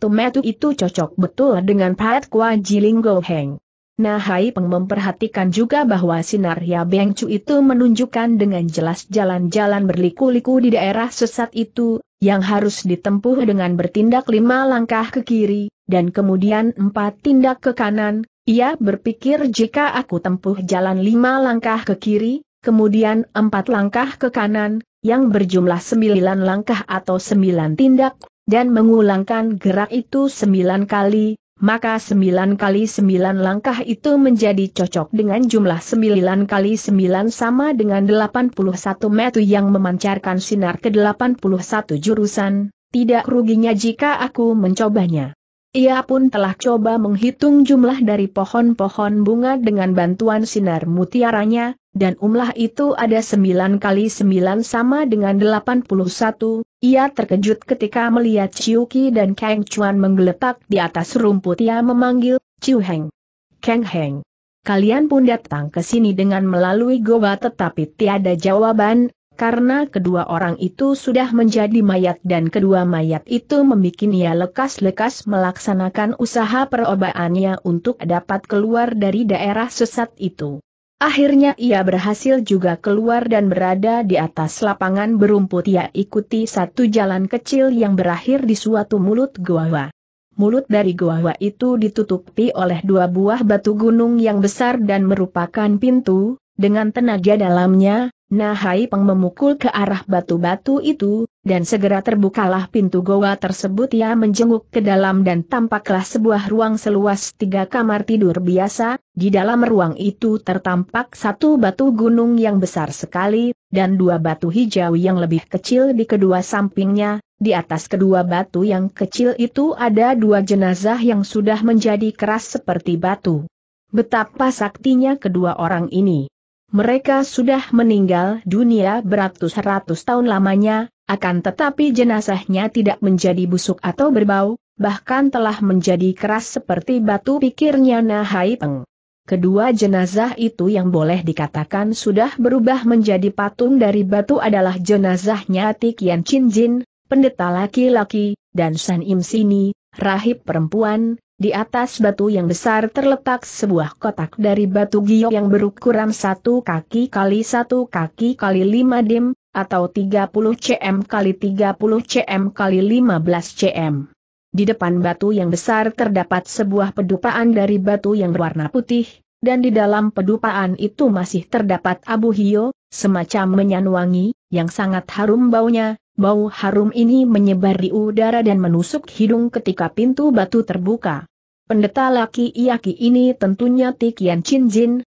meter itu cocok betul dengan Pat Kwa Go Heng. Nah Hai Peng memperhatikan juga bahwa sinar Ya Beng Cu itu menunjukkan dengan jelas jalan-jalan berliku-liku di daerah sesat itu, yang harus ditempuh dengan bertindak lima langkah ke kiri, dan kemudian empat tindak ke kanan, ia berpikir jika aku tempuh jalan lima langkah ke kiri, kemudian empat langkah ke kanan, yang berjumlah sembilan langkah atau sembilan tindak, dan mengulangkan gerak itu sembilan kali, maka sembilan kali sembilan langkah itu menjadi cocok dengan jumlah sembilan kali sembilan sama dengan delapan puluh satu metu yang memancarkan sinar ke delapan puluh satu jurusan, tidak ruginya jika aku mencobanya. Ia pun telah coba menghitung jumlah dari pohon-pohon bunga dengan bantuan sinar mutiaranya, dan umlah itu ada sembilan kali sembilan sama dengan delapan puluh satu. Ia terkejut ketika melihat Chiu Ki dan Kang Chuan menggeletak di atas rumput ia memanggil, Chiu Heng. Kang Heng. Kalian pun datang ke sini dengan melalui goa tetapi tiada jawaban, karena kedua orang itu sudah menjadi mayat dan kedua mayat itu membuat ia lekas-lekas melaksanakan usaha perobaannya untuk dapat keluar dari daerah sesat itu. Akhirnya ia berhasil juga keluar dan berada di atas lapangan berumput ia ikuti satu jalan kecil yang berakhir di suatu mulut goa. Mulut dari goa itu ditutupi oleh dua buah batu gunung yang besar dan merupakan pintu, dengan tenaga dalamnya, Nahai Hai Peng memukul ke arah batu-batu itu, dan segera terbukalah pintu goa tersebut ia menjenguk ke dalam dan tampaklah sebuah ruang seluas tiga kamar tidur biasa, di dalam ruang itu tertampak satu batu gunung yang besar sekali, dan dua batu hijau yang lebih kecil di kedua sampingnya, di atas kedua batu yang kecil itu ada dua jenazah yang sudah menjadi keras seperti batu. Betapa saktinya kedua orang ini. Mereka sudah meninggal dunia beratus-ratus tahun lamanya, akan tetapi jenazahnya tidak menjadi busuk atau berbau, bahkan telah menjadi keras seperti batu pikirnya Nahai Peng. Kedua jenazah itu yang boleh dikatakan sudah berubah menjadi patung dari batu adalah jenazahnya Tikian Chin Jin, pendeta laki-laki, dan San Im Sini, rahib perempuan, di atas batu yang besar terletak sebuah kotak dari batu giok yang berukuran satu kaki kali satu kaki kali lima dim, atau 30 cm kali 30 cm kali 15 cm. Di depan batu yang besar terdapat sebuah pedupaan dari batu yang berwarna putih, dan di dalam pedupaan itu masih terdapat abu hio, semacam menyan yang sangat harum baunya, bau harum ini menyebar di udara dan menusuk hidung ketika pintu batu terbuka. Pendeta laki Iaki ini tentunya Tikian Chin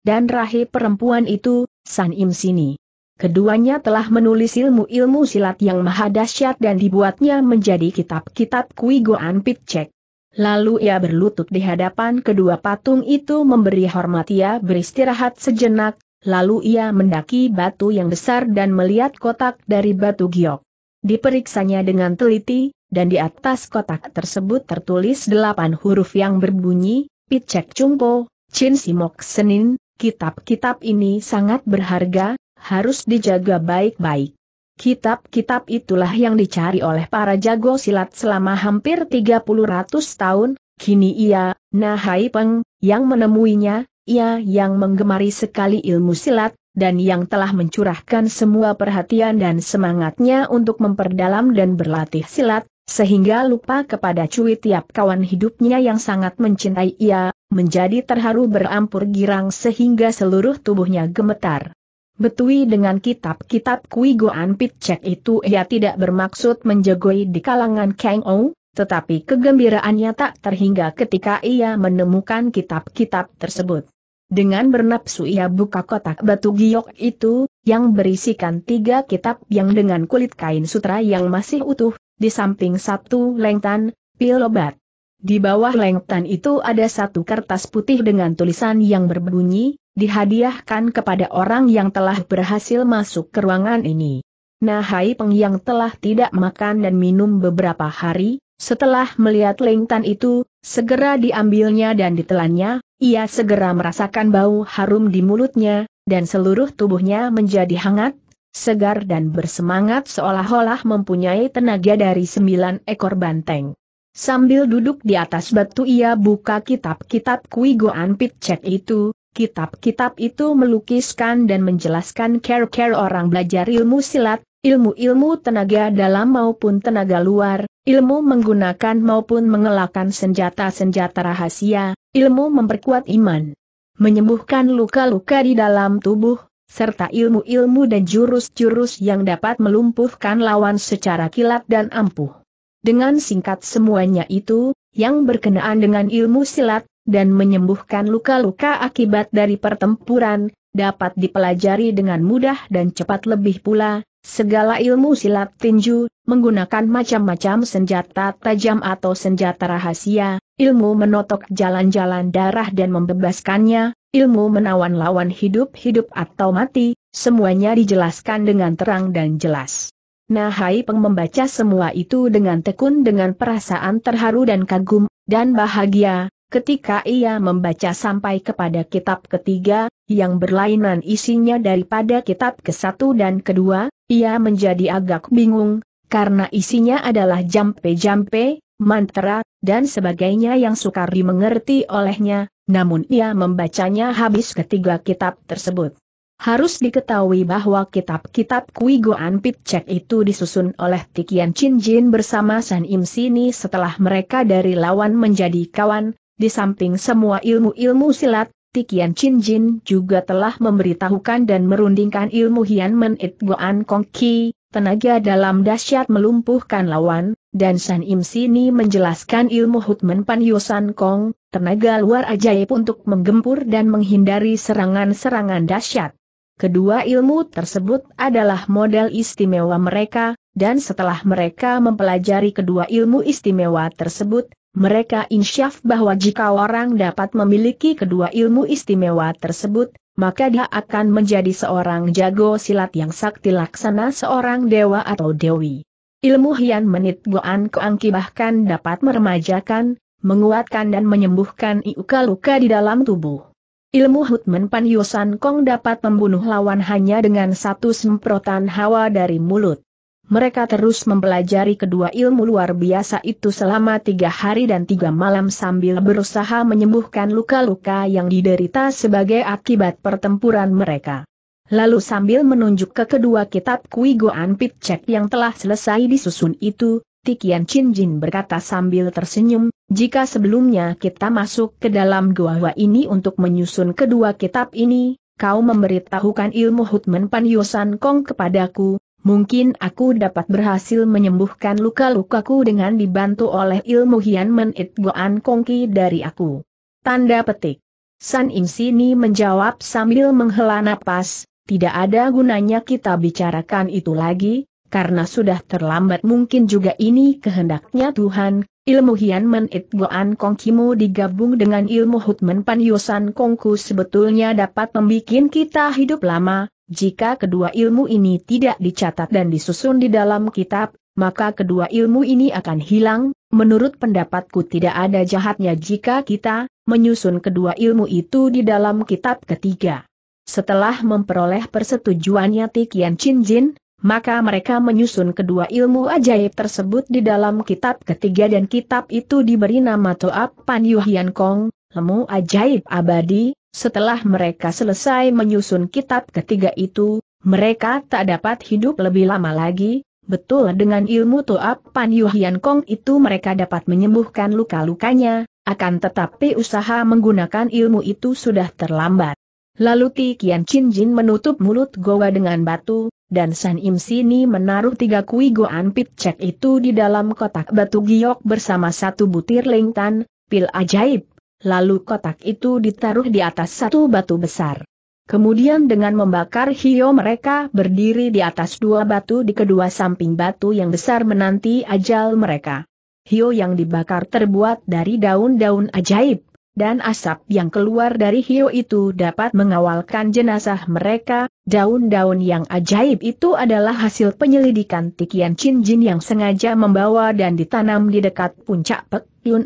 dan rahi perempuan itu, San Im Sini. Keduanya telah menulis ilmu-ilmu silat yang maha dahsyat dan dibuatnya menjadi kitab-kitab Kui Goan Pitcek. Lalu ia berlutut di hadapan kedua patung itu memberi hormat ia beristirahat sejenak, lalu ia mendaki batu yang besar dan melihat kotak dari batu giok. Diperiksanya dengan teliti, dan di atas kotak tersebut tertulis delapan huruf yang berbunyi, Picek Cungpo, Chin Simok Senin, kitab-kitab ini sangat berharga, harus dijaga baik-baik. Kitab-kitab itulah yang dicari oleh para jago silat selama hampir 30 ratus tahun, kini ia, Nahai Peng, yang menemuinya, ia yang menggemari sekali ilmu silat, dan yang telah mencurahkan semua perhatian dan semangatnya untuk memperdalam dan berlatih silat, sehingga lupa kepada cuit tiap kawan hidupnya yang sangat mencintai ia, menjadi terharu berampur girang sehingga seluruh tubuhnya gemetar. Betui dengan kitab-kitab Kui Goan Pitcek itu ia tidak bermaksud menjagoi di kalangan Kang Ou, tetapi kegembiraannya tak terhingga ketika ia menemukan kitab-kitab tersebut. Dengan bernapsu ia buka kotak batu giok itu, yang berisikan tiga kitab yang dengan kulit kain sutra yang masih utuh, di samping satu lengtan, pil obat. Di bawah lengtan itu ada satu kertas putih dengan tulisan yang berbunyi, dihadiahkan kepada orang yang telah berhasil masuk ke ruangan ini. Nahai Peng yang telah tidak makan dan minum beberapa hari, setelah melihat lengtan itu, segera diambilnya dan ditelannya, ia segera merasakan bau harum di mulutnya, dan seluruh tubuhnya menjadi hangat, segar dan bersemangat seolah-olah mempunyai tenaga dari sembilan ekor banteng. Sambil duduk di atas batu ia buka kitab-kitab Kui Goan Pitcek itu, kitab-kitab itu melukiskan dan menjelaskan care-care orang belajar ilmu silat, ilmu-ilmu tenaga dalam maupun tenaga luar, ilmu menggunakan maupun mengelakkan senjata-senjata rahasia, ilmu memperkuat iman, menyembuhkan luka-luka di dalam tubuh, serta ilmu-ilmu dan jurus-jurus yang dapat melumpuhkan lawan secara kilat dan ampuh. Dengan singkat semuanya itu, yang berkenaan dengan ilmu silat, dan menyembuhkan luka-luka akibat dari pertempuran, dapat dipelajari dengan mudah dan cepat lebih pula, Segala ilmu silat tinju, menggunakan macam-macam senjata tajam atau senjata rahasia, ilmu menotok jalan-jalan darah dan membebaskannya, ilmu menawan lawan hidup-hidup atau mati, semuanya dijelaskan dengan terang dan jelas. Nah Hai Peng membaca semua itu dengan tekun dengan perasaan terharu dan kagum, dan bahagia, ketika ia membaca sampai kepada kitab ketiga, yang berlainan isinya daripada kitab ke-1 dan ke-2, ia menjadi agak bingung, karena isinya adalah jampe-jampe, mantra, dan sebagainya yang sukar dimengerti olehnya, namun ia membacanya habis ketiga kitab tersebut. Harus diketahui bahwa kitab-kitab Kui Goan Pitcek itu disusun oleh Tikian Chin Jin bersama San Im Sini setelah mereka dari lawan menjadi kawan, di samping semua ilmu-ilmu silat, Tikian Chin Jin juga telah memberitahukan dan merundingkan ilmu Hian Men It Goan Kong Ki, tenaga dalam dahsyat melumpuhkan lawan, dan San Im Sini menjelaskan ilmu Hutmen Pan Yosan Kong, tenaga luar ajaib untuk menggempur dan menghindari serangan-serangan dahsyat. Kedua ilmu tersebut adalah model istimewa mereka, dan setelah mereka mempelajari kedua ilmu istimewa tersebut, mereka insyaf bahwa jika orang dapat memiliki kedua ilmu istimewa tersebut, maka dia akan menjadi seorang jago silat yang sakti laksana seorang dewa atau dewi. Ilmu Hian Menit Goan Keangki bahkan dapat meremajakan, menguatkan dan menyembuhkan iuka luka di dalam tubuh. Ilmu Hutmen Pan Yosan Kong dapat membunuh lawan hanya dengan satu semprotan hawa dari mulut. Mereka terus mempelajari kedua ilmu luar biasa itu selama tiga hari dan tiga malam sambil berusaha menyembuhkan luka-luka yang diderita sebagai akibat pertempuran mereka. Lalu sambil menunjuk ke kedua kitab Kui Goan yang telah selesai disusun itu, Tikian Chin Jin berkata sambil tersenyum, jika sebelumnya kita masuk ke dalam gua ini untuk menyusun kedua kitab ini, kau memberitahukan ilmu Hutman Pan Yosan Kong kepadaku, mungkin aku dapat berhasil menyembuhkan luka-lukaku dengan dibantu oleh ilmu Hian Men It Goan Kongki dari aku. Tanda petik. San Im Sini menjawab sambil menghela napas, tidak ada gunanya kita bicarakan itu lagi, karena sudah terlambat mungkin juga ini kehendaknya Tuhan, ilmu Hian Men It Goan Kongkimu digabung dengan ilmu Hutmen Pan Yosan Kongku sebetulnya dapat membuat kita hidup lama, jika kedua ilmu ini tidak dicatat dan disusun di dalam kitab, maka kedua ilmu ini akan hilang, menurut pendapatku tidak ada jahatnya jika kita menyusun kedua ilmu itu di dalam kitab ketiga. Setelah memperoleh persetujuannya Tikian Chin maka mereka menyusun kedua ilmu ajaib tersebut di dalam kitab ketiga dan kitab itu diberi nama Toap Pan Yuhian Kong, Lemu Ajaib Abadi, setelah mereka selesai menyusun kitab ketiga itu, mereka tak dapat hidup lebih lama lagi, betul dengan ilmu Toap Pan Yuhian Kong itu mereka dapat menyembuhkan luka-lukanya, akan tetapi usaha menggunakan ilmu itu sudah terlambat. Lalu Ti Kian Chin Jin menutup mulut goa dengan batu, dan San Im Sini menaruh tiga kui goan pitcek itu di dalam kotak batu giok bersama satu butir lengtan, pil ajaib. Lalu kotak itu ditaruh di atas satu batu besar. Kemudian dengan membakar hio mereka berdiri di atas dua batu di kedua samping batu yang besar menanti ajal mereka. Hio yang dibakar terbuat dari daun-daun ajaib, dan asap yang keluar dari hio itu dapat mengawalkan jenazah mereka, daun-daun yang ajaib itu adalah hasil penyelidikan Tikian Chin yang sengaja membawa dan ditanam di dekat puncak Pek Yun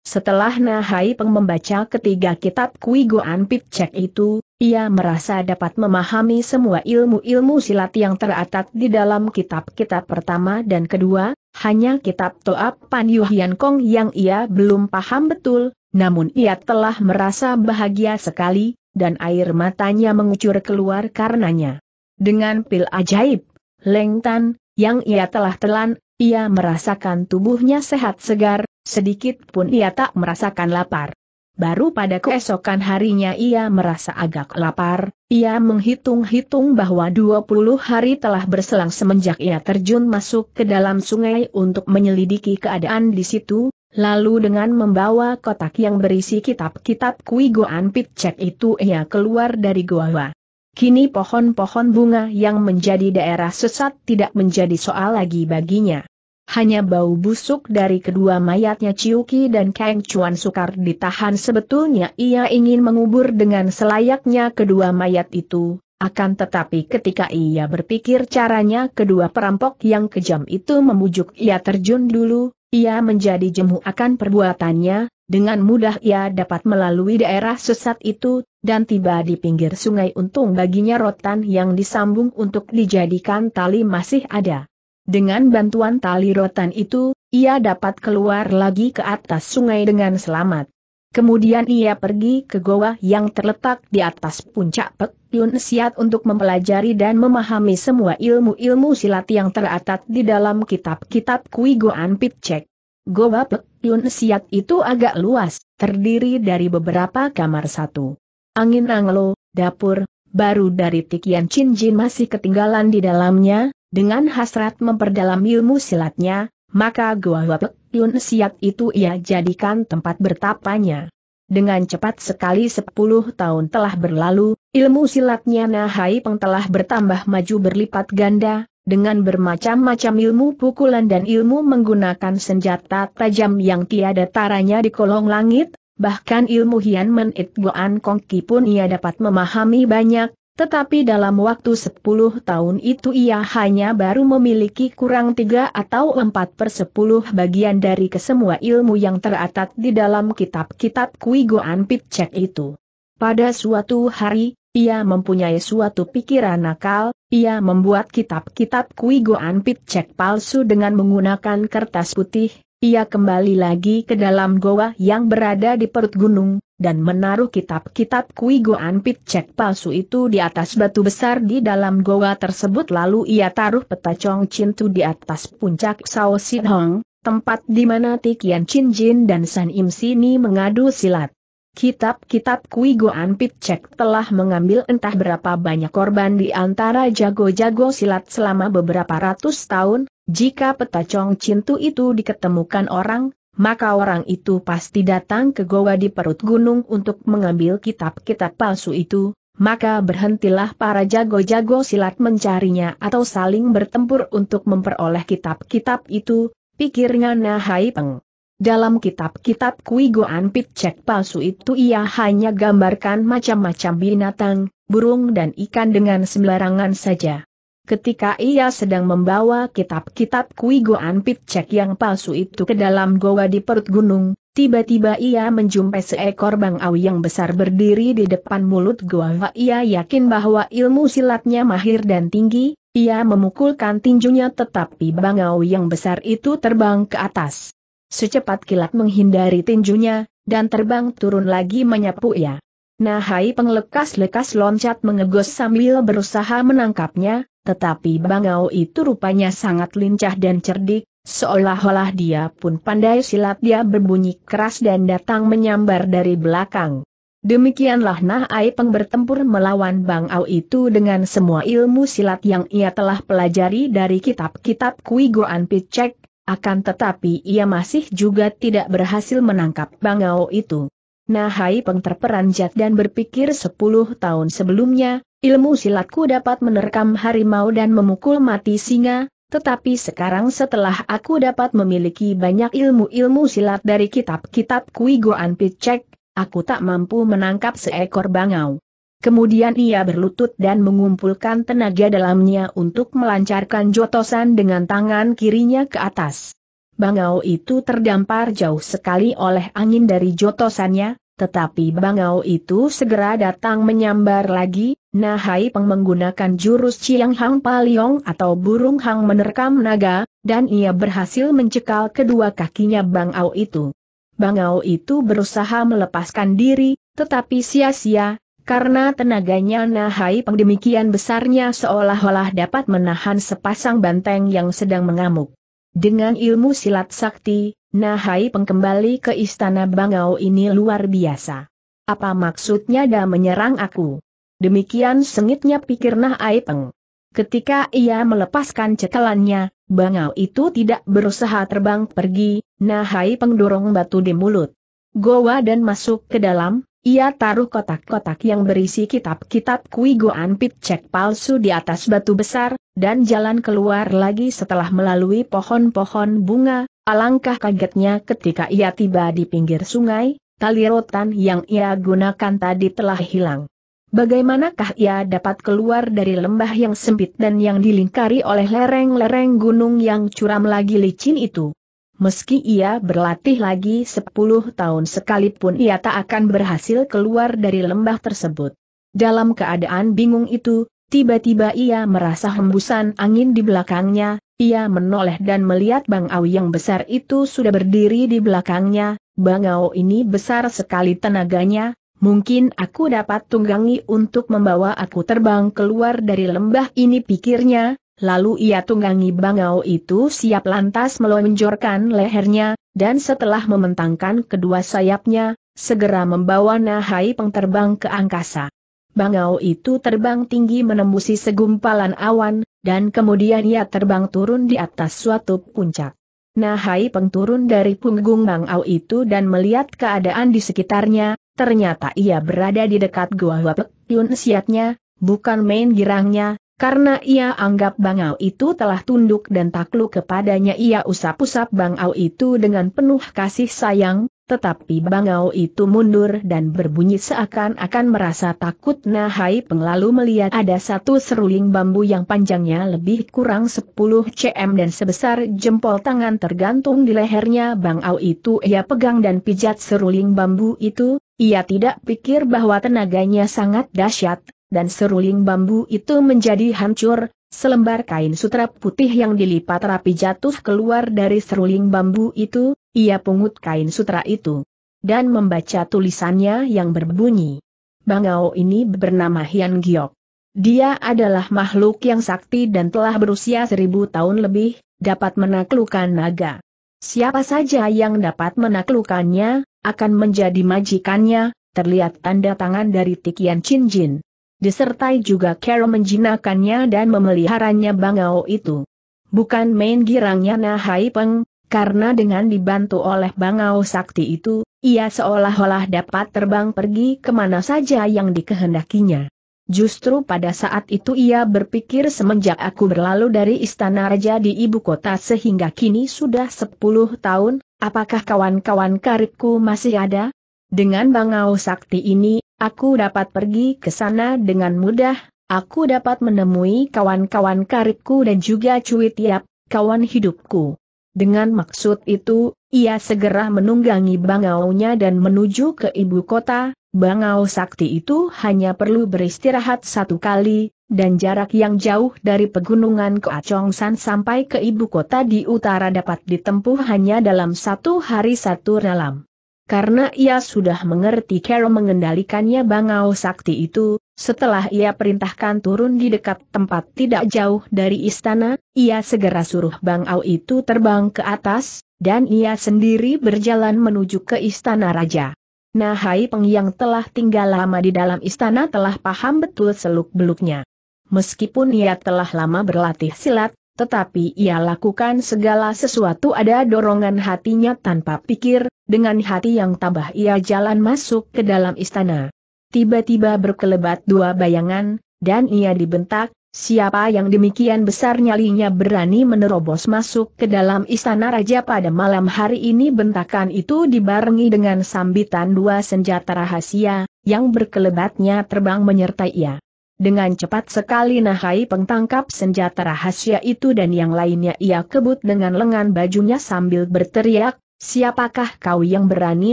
setelah Nahai Peng membaca ketiga kitab Kui Goan Cek itu, ia merasa dapat memahami semua ilmu-ilmu silat yang teratat di dalam kitab-kitab pertama dan kedua, hanya kitab Toap Pan Yuhian Kong yang ia belum paham betul, namun ia telah merasa bahagia sekali, dan air matanya mengucur keluar karenanya. Dengan pil ajaib, Leng Tan, yang ia telah telan, ia merasakan tubuhnya sehat segar, Sedikit pun ia tak merasakan lapar. Baru pada keesokan harinya ia merasa agak lapar, ia menghitung-hitung bahwa 20 hari telah berselang semenjak ia terjun masuk ke dalam sungai untuk menyelidiki keadaan di situ, lalu dengan membawa kotak yang berisi kitab-kitab Kui Goan Pitcek itu ia keluar dari goa. Kini pohon-pohon bunga yang menjadi daerah sesat tidak menjadi soal lagi baginya hanya bau busuk dari kedua mayatnya Ciuki dan Kang Chuan Sukar ditahan sebetulnya ia ingin mengubur dengan selayaknya kedua mayat itu, akan tetapi ketika ia berpikir caranya kedua perampok yang kejam itu memujuk ia terjun dulu, ia menjadi jemu akan perbuatannya, dengan mudah ia dapat melalui daerah sesat itu, dan tiba di pinggir sungai untung baginya rotan yang disambung untuk dijadikan tali masih ada. Dengan bantuan tali rotan itu, ia dapat keluar lagi ke atas sungai dengan selamat. Kemudian ia pergi ke goa yang terletak di atas puncak Pek Yun Siat untuk mempelajari dan memahami semua ilmu-ilmu silat yang teratat di dalam kitab-kitab Kui Goan Pitcek. Goa Pek Yun Siat itu agak luas, terdiri dari beberapa kamar satu. Angin anglo, dapur, baru dari Tikian Chin Jin masih ketinggalan di dalamnya, dengan hasrat memperdalam ilmu silatnya, maka gua Wapek Yun Siak itu ia jadikan tempat bertapanya. Dengan cepat sekali sepuluh tahun telah berlalu, ilmu silatnya Nahai Peng telah bertambah maju berlipat ganda, dengan bermacam-macam ilmu pukulan dan ilmu menggunakan senjata tajam yang tiada taranya di kolong langit, bahkan ilmu Hian Menit Goan Kongki pun ia dapat memahami banyak, tetapi dalam waktu 10 tahun itu ia hanya baru memiliki kurang tiga atau empat per sepuluh bagian dari kesemua ilmu yang teratat di dalam kitab-kitab Kui Goan Pitcek itu. Pada suatu hari, ia mempunyai suatu pikiran nakal, ia membuat kitab-kitab Kui Goan Pitcek palsu dengan menggunakan kertas putih, ia kembali lagi ke dalam goa yang berada di perut gunung, dan menaruh kitab-kitab Kui Goan pit Pitcek palsu itu di atas batu besar di dalam goa tersebut lalu ia taruh peta Chong Chin Tu di atas puncak Sao Sin Hong, tempat di mana Tikian Chin Jin dan San Im Sini mengadu silat. Kitab-kitab Kui Goan pit Pitcek telah mengambil entah berapa banyak korban di antara jago-jago silat selama beberapa ratus tahun, jika peta Chong Cintu itu diketemukan orang, maka orang itu pasti datang ke goa di perut gunung untuk mengambil kitab-kitab palsu itu, maka berhentilah para jago-jago silat mencarinya atau saling bertempur untuk memperoleh kitab-kitab itu, pikirnya Nahai Peng. Dalam kitab-kitab Kui Goan Cek palsu itu ia hanya gambarkan macam-macam binatang, burung dan ikan dengan sembarangan saja ketika ia sedang membawa kitab-kitab Kui Goan Pitcek yang palsu itu ke dalam goa di perut gunung, tiba-tiba ia menjumpai seekor bangau yang besar berdiri di depan mulut goa. Ia yakin bahwa ilmu silatnya mahir dan tinggi, ia memukulkan tinjunya tetapi bangau yang besar itu terbang ke atas. Secepat kilat menghindari tinjunya, dan terbang turun lagi menyapu ia. Nahai penglekas-lekas loncat mengegos sambil berusaha menangkapnya, tetapi Bangau itu rupanya sangat lincah dan cerdik, seolah-olah dia pun pandai silat dia berbunyi keras dan datang menyambar dari belakang. Demikianlah Nah Aipeng bertempur melawan Bangau itu dengan semua ilmu silat yang ia telah pelajari dari kitab-kitab Kui Goan Picek, akan tetapi ia masih juga tidak berhasil menangkap Bangau itu. Nahai Peng terperanjat dan berpikir sepuluh tahun sebelumnya, ilmu silatku dapat menerkam harimau dan memukul mati singa, tetapi sekarang setelah aku dapat memiliki banyak ilmu-ilmu silat dari kitab-kitab Kui Goan Picek, aku tak mampu menangkap seekor bangau. Kemudian ia berlutut dan mengumpulkan tenaga dalamnya untuk melancarkan jotosan dengan tangan kirinya ke atas. Bangau itu terdampar jauh sekali oleh angin dari jotosannya, tetapi bangau itu segera datang menyambar lagi, nah Hai Peng menggunakan jurus Ciang Hang Paliong atau burung hang menerkam naga, dan ia berhasil mencekal kedua kakinya bangau itu. Bangau itu berusaha melepaskan diri, tetapi sia-sia, karena tenaganya Nahai Peng demikian besarnya seolah-olah dapat menahan sepasang banteng yang sedang mengamuk. Dengan ilmu silat sakti, Nahai pengkembali ke istana Bangau ini luar biasa. Apa maksudnya dia menyerang aku? Demikian sengitnya pikir Nahai Peng. Ketika ia melepaskan cekalannya, Bangau itu tidak berusaha terbang pergi, Nahai Peng dorong batu di mulut. Goa dan masuk ke dalam, ia taruh kotak-kotak yang berisi kitab-kitab Kui Goan Cek palsu di atas batu besar, dan jalan keluar lagi setelah melalui pohon-pohon bunga, alangkah kagetnya ketika ia tiba di pinggir sungai, tali rotan yang ia gunakan tadi telah hilang. Bagaimanakah ia dapat keluar dari lembah yang sempit dan yang dilingkari oleh lereng-lereng gunung yang curam lagi licin itu? Meski ia berlatih lagi 10 tahun sekalipun ia tak akan berhasil keluar dari lembah tersebut. Dalam keadaan bingung itu, tiba-tiba ia merasa hembusan angin di belakangnya, ia menoleh dan melihat Bangau yang besar itu sudah berdiri di belakangnya, Bangau ini besar sekali tenaganya, mungkin aku dapat tunggangi untuk membawa aku terbang keluar dari lembah ini pikirnya, Lalu ia tunggangi bangau itu siap lantas melonjorkan lehernya, dan setelah mementangkan kedua sayapnya, segera membawa Nahai Peng terbang ke angkasa. Bangau itu terbang tinggi menembusi segumpalan awan, dan kemudian ia terbang turun di atas suatu puncak. Nahai Peng turun dari punggung bangau itu dan melihat keadaan di sekitarnya, ternyata ia berada di dekat Gua Wapek Yun siatnya, bukan main girangnya, karena ia anggap bangau itu telah tunduk dan takluk kepadanya ia usap-usap bangau itu dengan penuh kasih sayang, tetapi bangau itu mundur dan berbunyi seakan-akan merasa takut Nahai penglalu melihat ada satu seruling bambu yang panjangnya lebih kurang 10 cm dan sebesar jempol tangan tergantung di lehernya bangau itu ia pegang dan pijat seruling bambu itu, ia tidak pikir bahwa tenaganya sangat dahsyat, dan seruling bambu itu menjadi hancur, selembar kain sutra putih yang dilipat rapi jatuh keluar dari seruling bambu itu, ia pungut kain sutra itu. Dan membaca tulisannya yang berbunyi. Bangau ini bernama Hian Giok. Dia adalah makhluk yang sakti dan telah berusia seribu tahun lebih, dapat menaklukkan naga. Siapa saja yang dapat menaklukkannya, akan menjadi majikannya, terlihat tanda tangan dari Tikian Chin Jin disertai juga Carol menjinakannya dan memeliharanya bangau itu. Bukan main girangnya Nahai Peng, karena dengan dibantu oleh bangau sakti itu, ia seolah-olah dapat terbang pergi kemana saja yang dikehendakinya. Justru pada saat itu ia berpikir semenjak aku berlalu dari istana raja di ibu kota sehingga kini sudah 10 tahun, apakah kawan-kawan karibku masih ada? Dengan bangau sakti ini Aku dapat pergi ke sana dengan mudah, aku dapat menemui kawan-kawan karibku dan juga cuy tiap, kawan hidupku. Dengan maksud itu, ia segera menunggangi bangaunya dan menuju ke ibu kota, bangau sakti itu hanya perlu beristirahat satu kali, dan jarak yang jauh dari pegunungan ke Acongsan sampai ke ibu kota di utara dapat ditempuh hanya dalam satu hari satu malam karena ia sudah mengerti cara mengendalikannya bangau sakti itu, setelah ia perintahkan turun di dekat tempat tidak jauh dari istana, ia segera suruh bangau itu terbang ke atas, dan ia sendiri berjalan menuju ke istana raja. Nah Hai Peng yang telah tinggal lama di dalam istana telah paham betul seluk-beluknya. Meskipun ia telah lama berlatih silat, tetapi ia lakukan segala sesuatu ada dorongan hatinya tanpa pikir, dengan hati yang tabah ia jalan masuk ke dalam istana. Tiba-tiba berkelebat dua bayangan, dan ia dibentak, siapa yang demikian besar nyalinya berani menerobos masuk ke dalam istana raja pada malam hari ini bentakan itu dibarengi dengan sambitan dua senjata rahasia, yang berkelebatnya terbang menyertai ia. Dengan cepat sekali Nahai pengtangkap senjata rahasia itu dan yang lainnya ia kebut dengan lengan bajunya sambil berteriak, siapakah kau yang berani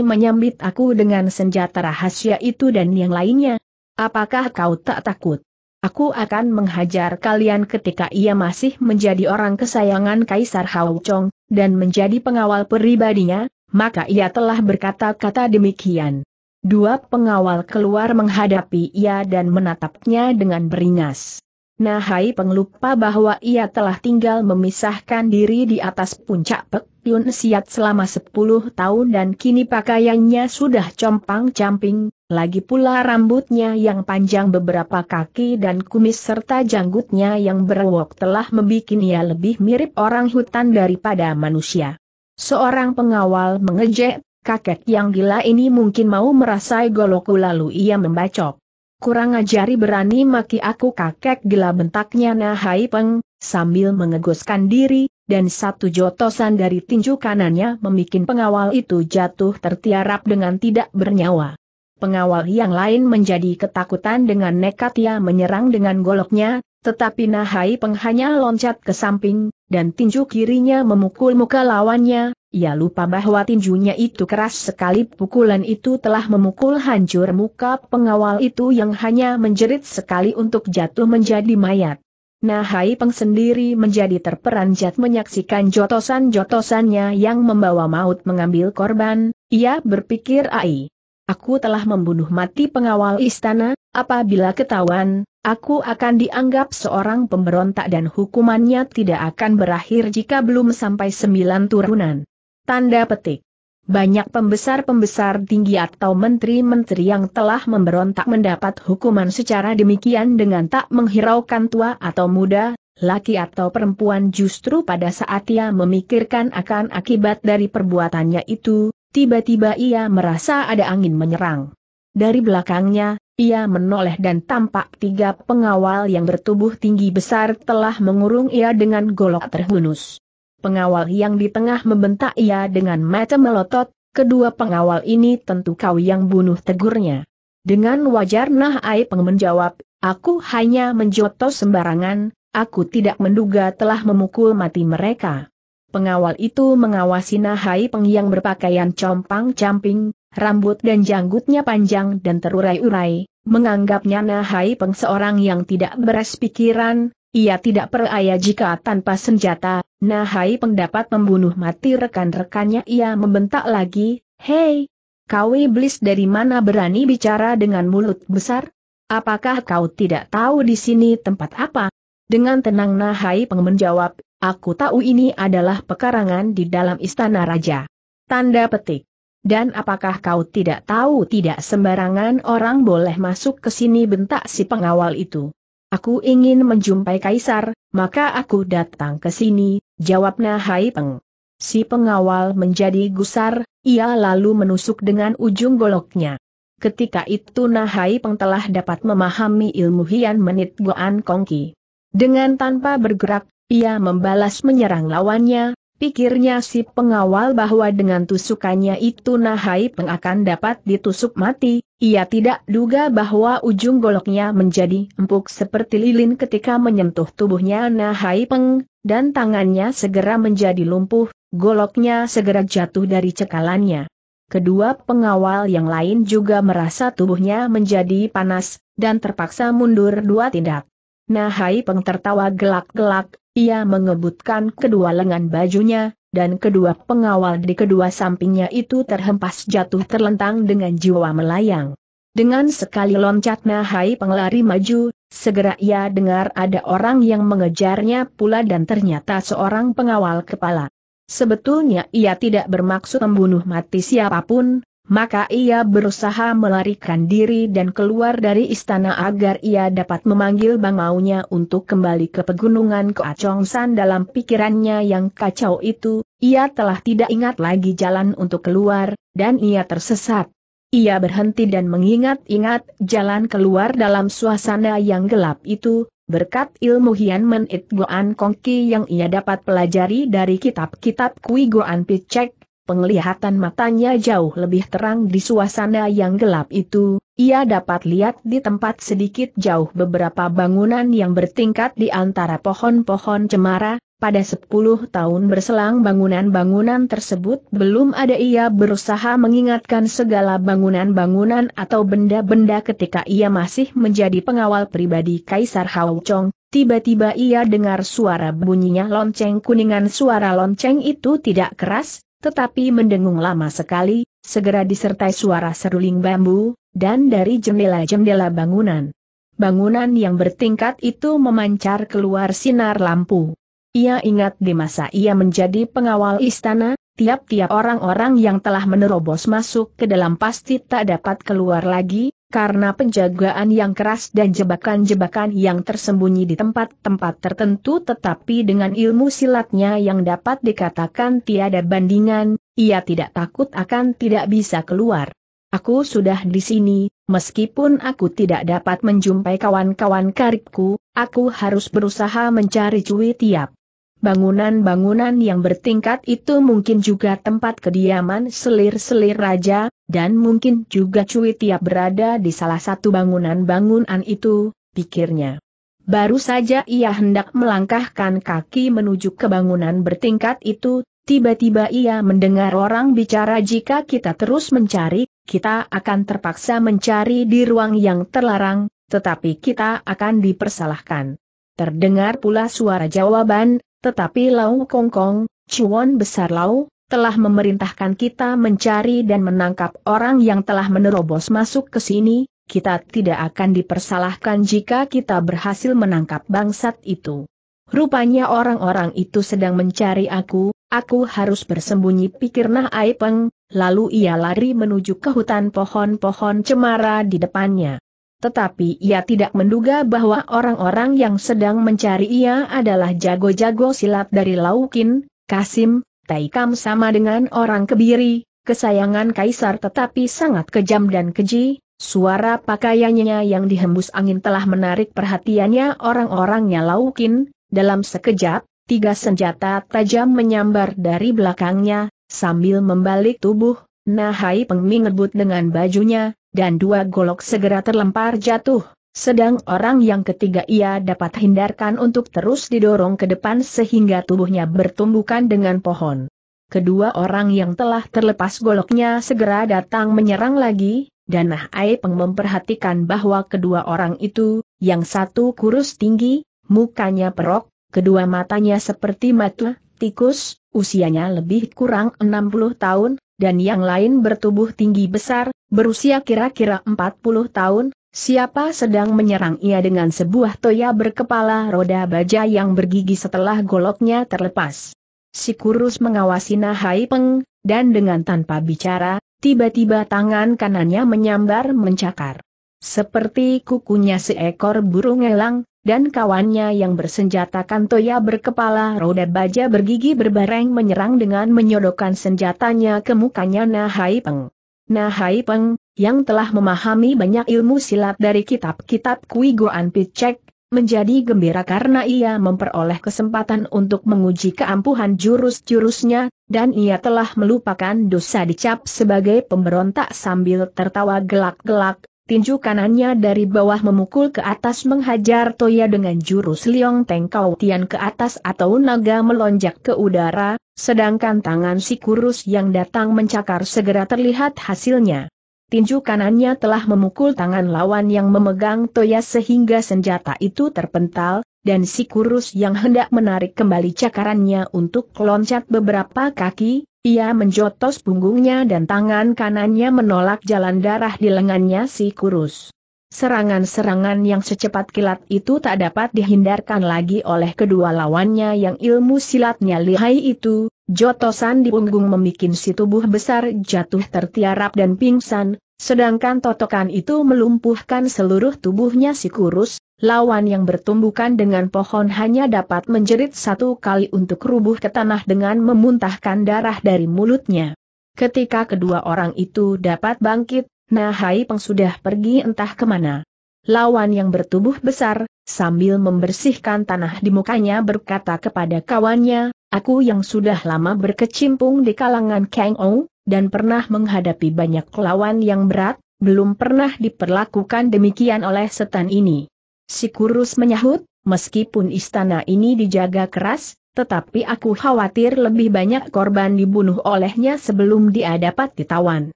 menyambit aku dengan senjata rahasia itu dan yang lainnya? Apakah kau tak takut? Aku akan menghajar kalian ketika ia masih menjadi orang kesayangan Kaisar Hao Chong, dan menjadi pengawal pribadinya, maka ia telah berkata-kata demikian. Dua pengawal keluar menghadapi ia dan menatapnya dengan beringas. Nahai penglupa bahwa ia telah tinggal memisahkan diri di atas puncak Pek Yun Siat selama 10 tahun dan kini pakaiannya sudah compang-camping, lagi pula rambutnya yang panjang beberapa kaki dan kumis serta janggutnya yang berwok telah membuat ia lebih mirip orang hutan daripada manusia. Seorang pengawal mengejek, kakek yang gila ini mungkin mau merasai goloku lalu ia membacok. Kurang ajari berani maki aku kakek gila bentaknya Nahai Peng, sambil mengeguskan diri, dan satu jotosan dari tinju kanannya memikin pengawal itu jatuh tertiarap dengan tidak bernyawa. Pengawal yang lain menjadi ketakutan dengan nekat ia menyerang dengan goloknya, tetapi Nahai Peng hanya loncat ke samping, dan tinju kirinya memukul muka lawannya, ia lupa bahwa tinjunya itu keras sekali pukulan itu telah memukul hancur muka pengawal itu yang hanya menjerit sekali untuk jatuh menjadi mayat. Nah Hai Peng sendiri menjadi terperanjat menyaksikan jotosan-jotosannya yang membawa maut mengambil korban, ia berpikir Ai, Aku telah membunuh mati pengawal istana, apabila ketahuan, aku akan dianggap seorang pemberontak dan hukumannya tidak akan berakhir jika belum sampai sembilan turunan. Tanda petik. Banyak pembesar-pembesar tinggi atau menteri-menteri yang telah memberontak mendapat hukuman secara demikian dengan tak menghiraukan tua atau muda, laki atau perempuan justru pada saat ia memikirkan akan akibat dari perbuatannya itu, Tiba-tiba ia merasa ada angin menyerang. Dari belakangnya, ia menoleh dan tampak tiga pengawal yang bertubuh tinggi besar telah mengurung ia dengan golok terhunus. Pengawal yang di tengah membentak ia dengan mata melotot, kedua pengawal ini tentu kau yang bunuh tegurnya. Dengan wajar Nah Aipeng menjawab, aku hanya menjotos sembarangan, aku tidak menduga telah memukul mati mereka. Pengawal itu mengawasi Nahai Peng yang berpakaian compang-camping, rambut dan janggutnya panjang dan terurai-urai, menganggapnya Nahai Peng seorang yang tidak beres pikiran, ia tidak peraya jika tanpa senjata, Nahai Peng dapat membunuh mati rekan-rekannya ia membentak lagi, Hei, kau iblis dari mana berani bicara dengan mulut besar? Apakah kau tidak tahu di sini tempat apa? Dengan tenang Nahai Peng menjawab, Aku tahu ini adalah pekarangan di dalam istana raja. Tanda petik. Dan apakah kau tidak tahu tidak sembarangan orang boleh masuk ke sini bentak si pengawal itu. Aku ingin menjumpai kaisar, maka aku datang ke sini, Jawab Nahai Peng. Si pengawal menjadi gusar, ia lalu menusuk dengan ujung goloknya. Ketika itu Nahai Peng telah dapat memahami ilmu Hian Menit Goan Kongki. Dengan tanpa bergerak, ia membalas menyerang lawannya, pikirnya si pengawal bahwa dengan tusukannya itu Nahai Peng akan dapat ditusuk mati, ia tidak duga bahwa ujung goloknya menjadi empuk seperti lilin ketika menyentuh tubuhnya Nahai Peng, dan tangannya segera menjadi lumpuh, goloknya segera jatuh dari cekalannya. Kedua pengawal yang lain juga merasa tubuhnya menjadi panas, dan terpaksa mundur dua tindak. Nahai Peng tertawa gelak-gelak, ia mengebutkan kedua lengan bajunya, dan kedua pengawal di kedua sampingnya itu terhempas jatuh terlentang dengan jiwa melayang. Dengan sekali loncat Nahai pengelari maju, segera ia dengar ada orang yang mengejarnya pula dan ternyata seorang pengawal kepala. Sebetulnya ia tidak bermaksud membunuh mati siapapun, maka ia berusaha melarikan diri dan keluar dari istana agar ia dapat memanggil Bang Maunya untuk kembali ke pegunungan Keacongsan dalam pikirannya yang kacau itu, ia telah tidak ingat lagi jalan untuk keluar, dan ia tersesat. Ia berhenti dan mengingat-ingat jalan keluar dalam suasana yang gelap itu, Berkat ilmu Hian Men It Goan Kongki yang ia dapat pelajari dari kitab-kitab Kui Goan Picek, Penglihatan matanya jauh lebih terang di suasana yang gelap itu, ia dapat lihat di tempat sedikit jauh beberapa bangunan yang bertingkat di antara pohon-pohon cemara, pada sepuluh tahun berselang bangunan-bangunan tersebut belum ada ia berusaha mengingatkan segala bangunan-bangunan atau benda-benda ketika ia masih menjadi pengawal pribadi Kaisar Hao tiba-tiba ia dengar suara bunyinya lonceng kuningan suara lonceng itu tidak keras, tetapi mendengung lama sekali, segera disertai suara seruling bambu, dan dari jendela-jendela bangunan. Bangunan yang bertingkat itu memancar keluar sinar lampu. Ia ingat di masa ia menjadi pengawal istana, tiap-tiap orang-orang yang telah menerobos masuk ke dalam pasti tak dapat keluar lagi, karena penjagaan yang keras dan jebakan-jebakan yang tersembunyi di tempat-tempat tertentu tetapi dengan ilmu silatnya yang dapat dikatakan tiada bandingan, ia tidak takut akan tidak bisa keluar. Aku sudah di sini, meskipun aku tidak dapat menjumpai kawan-kawan karibku, aku harus berusaha mencari Cui Tiap. Bangunan-bangunan yang bertingkat itu mungkin juga tempat kediaman selir-selir raja, dan mungkin juga Cui Tiap berada di salah satu bangunan-bangunan itu, pikirnya. Baru saja ia hendak melangkahkan kaki menuju ke bangunan bertingkat itu, tiba-tiba ia mendengar orang bicara jika kita terus mencari, kita akan terpaksa mencari di ruang yang terlarang, tetapi kita akan dipersalahkan. Terdengar pula suara jawaban, tetapi Lau Kong Kong, Chuan Besar Lau, telah memerintahkan kita mencari dan menangkap orang yang telah menerobos masuk ke sini, kita tidak akan dipersalahkan jika kita berhasil menangkap bangsat itu. Rupanya orang-orang itu sedang mencari aku, aku harus bersembunyi pikir Nah Aipeng, lalu ia lari menuju ke hutan pohon-pohon cemara di depannya tetapi ia tidak menduga bahwa orang-orang yang sedang mencari ia adalah jago-jago silat dari Laukin, Kasim, Taikam sama dengan orang kebiri, kesayangan kaisar tetapi sangat kejam dan keji, suara pakaiannya yang dihembus angin telah menarik perhatiannya orang-orangnya Laukin, dalam sekejap, tiga senjata tajam menyambar dari belakangnya, sambil membalik tubuh, Nahai Hai Peng dengan bajunya, dan dua golok segera terlempar jatuh, sedang orang yang ketiga ia dapat hindarkan untuk terus didorong ke depan sehingga tubuhnya bertumbukan dengan pohon. Kedua orang yang telah terlepas goloknya segera datang menyerang lagi, dan Nahai Ai Peng memperhatikan bahwa kedua orang itu, yang satu kurus tinggi, mukanya perok, kedua matanya seperti mata tikus, usianya lebih kurang 60 tahun, dan yang lain bertubuh tinggi besar, berusia kira-kira 40 tahun, siapa sedang menyerang ia dengan sebuah toya berkepala roda baja yang bergigi setelah goloknya terlepas. Si kurus mengawasi Nahai Peng, dan dengan tanpa bicara, tiba-tiba tangan kanannya menyambar mencakar. Seperti kukunya seekor burung elang, dan kawannya yang bersenjata kantoya berkepala roda baja bergigi berbareng menyerang dengan menyodokkan senjatanya ke mukanya Nahai Peng. Nahai Peng, yang telah memahami banyak ilmu silat dari kitab-kitab Kui Goan Picek, menjadi gembira karena ia memperoleh kesempatan untuk menguji keampuhan jurus-jurusnya, dan ia telah melupakan dosa dicap sebagai pemberontak sambil tertawa gelak-gelak, tinju kanannya dari bawah memukul ke atas menghajar Toya dengan jurus Liong Teng Kau Tian ke atas atau naga melonjak ke udara, sedangkan tangan si kurus yang datang mencakar segera terlihat hasilnya. Tinju kanannya telah memukul tangan lawan yang memegang Toya sehingga senjata itu terpental, dan si kurus yang hendak menarik kembali cakarannya untuk loncat beberapa kaki, ia menjotos punggungnya dan tangan kanannya menolak jalan darah di lengannya si kurus. Serangan-serangan yang secepat kilat itu tak dapat dihindarkan lagi oleh kedua lawannya yang ilmu silatnya lihai itu, jotosan di punggung memikin si tubuh besar jatuh tertiarap dan pingsan, sedangkan totokan itu melumpuhkan seluruh tubuhnya si kurus, lawan yang bertumbukan dengan pohon hanya dapat menjerit satu kali untuk rubuh ke tanah dengan memuntahkan darah dari mulutnya. Ketika kedua orang itu dapat bangkit, Nahai Peng sudah pergi entah kemana. Lawan yang bertubuh besar, sambil membersihkan tanah di mukanya berkata kepada kawannya, aku yang sudah lama berkecimpung di kalangan Kang O, dan pernah menghadapi banyak lawan yang berat, belum pernah diperlakukan demikian oleh setan ini. Si Kurus menyahut, meskipun istana ini dijaga keras, tetapi aku khawatir lebih banyak korban dibunuh olehnya sebelum dia dapat ditawan.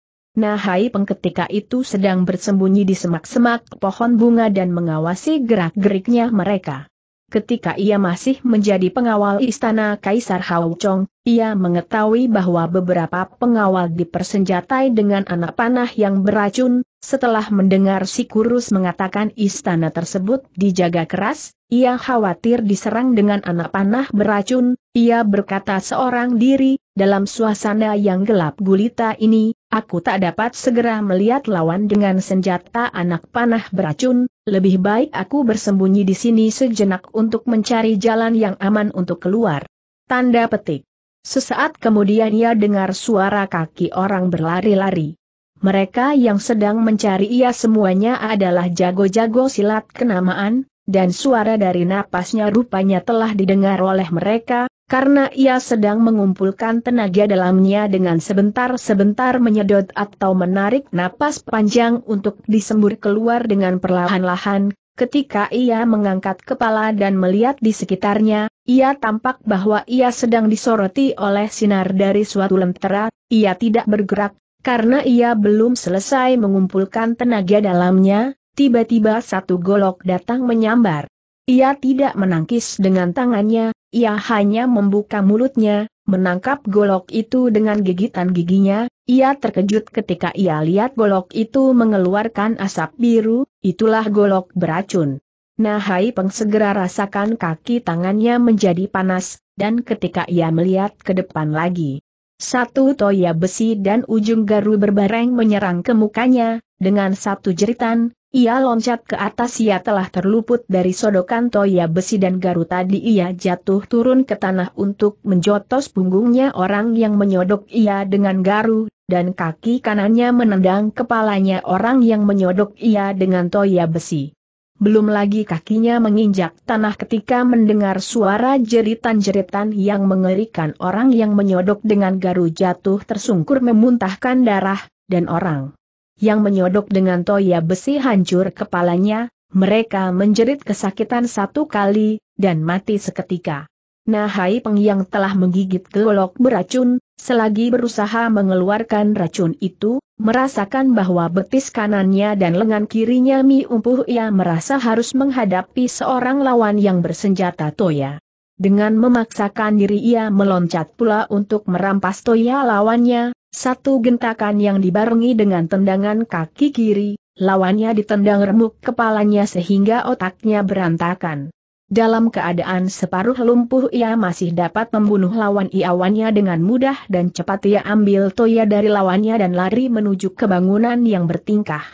Nahai Peng ketika itu sedang bersembunyi di semak-semak pohon bunga dan mengawasi gerak-geriknya mereka. Ketika ia masih menjadi pengawal istana Kaisar Hao ia mengetahui bahwa beberapa pengawal dipersenjatai dengan anak panah yang beracun, setelah mendengar si kurus mengatakan istana tersebut dijaga keras, ia khawatir diserang dengan anak panah beracun, ia berkata seorang diri, dalam suasana yang gelap gulita ini, aku tak dapat segera melihat lawan dengan senjata anak panah beracun, lebih baik aku bersembunyi di sini sejenak untuk mencari jalan yang aman untuk keluar. Tanda petik. Sesaat kemudian ia dengar suara kaki orang berlari-lari. Mereka yang sedang mencari ia semuanya adalah jago-jago silat kenamaan, dan suara dari napasnya rupanya telah didengar oleh mereka, karena ia sedang mengumpulkan tenaga dalamnya dengan sebentar-sebentar menyedot atau menarik napas panjang untuk disembur keluar dengan perlahan-lahan. Ketika ia mengangkat kepala dan melihat di sekitarnya, ia tampak bahwa ia sedang disoroti oleh sinar dari suatu lentera, ia tidak bergerak, karena ia belum selesai mengumpulkan tenaga dalamnya, tiba-tiba satu golok datang menyambar. Ia tidak menangkis dengan tangannya, ia hanya membuka mulutnya, menangkap golok itu dengan gigitan giginya, ia terkejut ketika ia lihat golok itu mengeluarkan asap biru, itulah golok beracun. Nah Hai Peng segera rasakan kaki tangannya menjadi panas, dan ketika ia melihat ke depan lagi, satu toya besi dan ujung garu berbareng menyerang ke mukanya, dengan satu jeritan, ia loncat ke atas ia telah terluput dari sodokan toya besi dan garu tadi ia jatuh turun ke tanah untuk menjotos punggungnya orang yang menyodok ia dengan garu, dan kaki kanannya menendang kepalanya orang yang menyodok ia dengan toya besi belum lagi kakinya menginjak tanah ketika mendengar suara jeritan-jeritan yang mengerikan orang yang menyodok dengan garu jatuh tersungkur memuntahkan darah, dan orang yang menyodok dengan toya besi hancur kepalanya, mereka menjerit kesakitan satu kali, dan mati seketika. Nahai Peng yang telah menggigit golok beracun, Selagi berusaha mengeluarkan racun itu, merasakan bahwa betis kanannya dan lengan kirinya Mi Umpuh ia merasa harus menghadapi seorang lawan yang bersenjata Toya. Dengan memaksakan diri ia meloncat pula untuk merampas Toya lawannya, satu gentakan yang dibarengi dengan tendangan kaki kiri, lawannya ditendang remuk kepalanya sehingga otaknya berantakan. Dalam keadaan separuh lumpuh ia masih dapat membunuh lawan iawannya dengan mudah dan cepat ia ambil toya dari lawannya dan lari menuju ke bangunan yang bertingkah.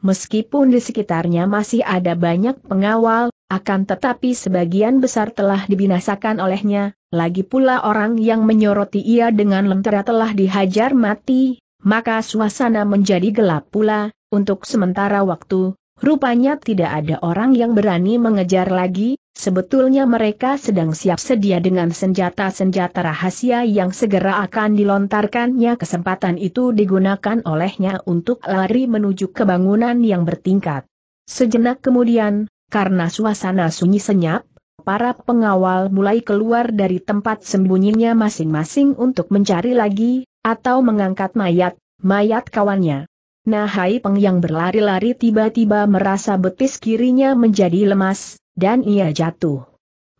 Meskipun di sekitarnya masih ada banyak pengawal, akan tetapi sebagian besar telah dibinasakan olehnya, lagi pula orang yang menyoroti ia dengan lentera telah dihajar mati, maka suasana menjadi gelap pula, untuk sementara waktu, rupanya tidak ada orang yang berani mengejar lagi, Sebetulnya mereka sedang siap sedia dengan senjata-senjata rahasia yang segera akan dilontarkannya kesempatan itu digunakan olehnya untuk lari menuju ke bangunan yang bertingkat. Sejenak kemudian, karena suasana sunyi senyap, para pengawal mulai keluar dari tempat sembunyinya masing-masing untuk mencari lagi, atau mengangkat mayat, mayat kawannya. Nah Hai Peng yang berlari-lari tiba-tiba merasa betis kirinya menjadi lemas, dan ia jatuh.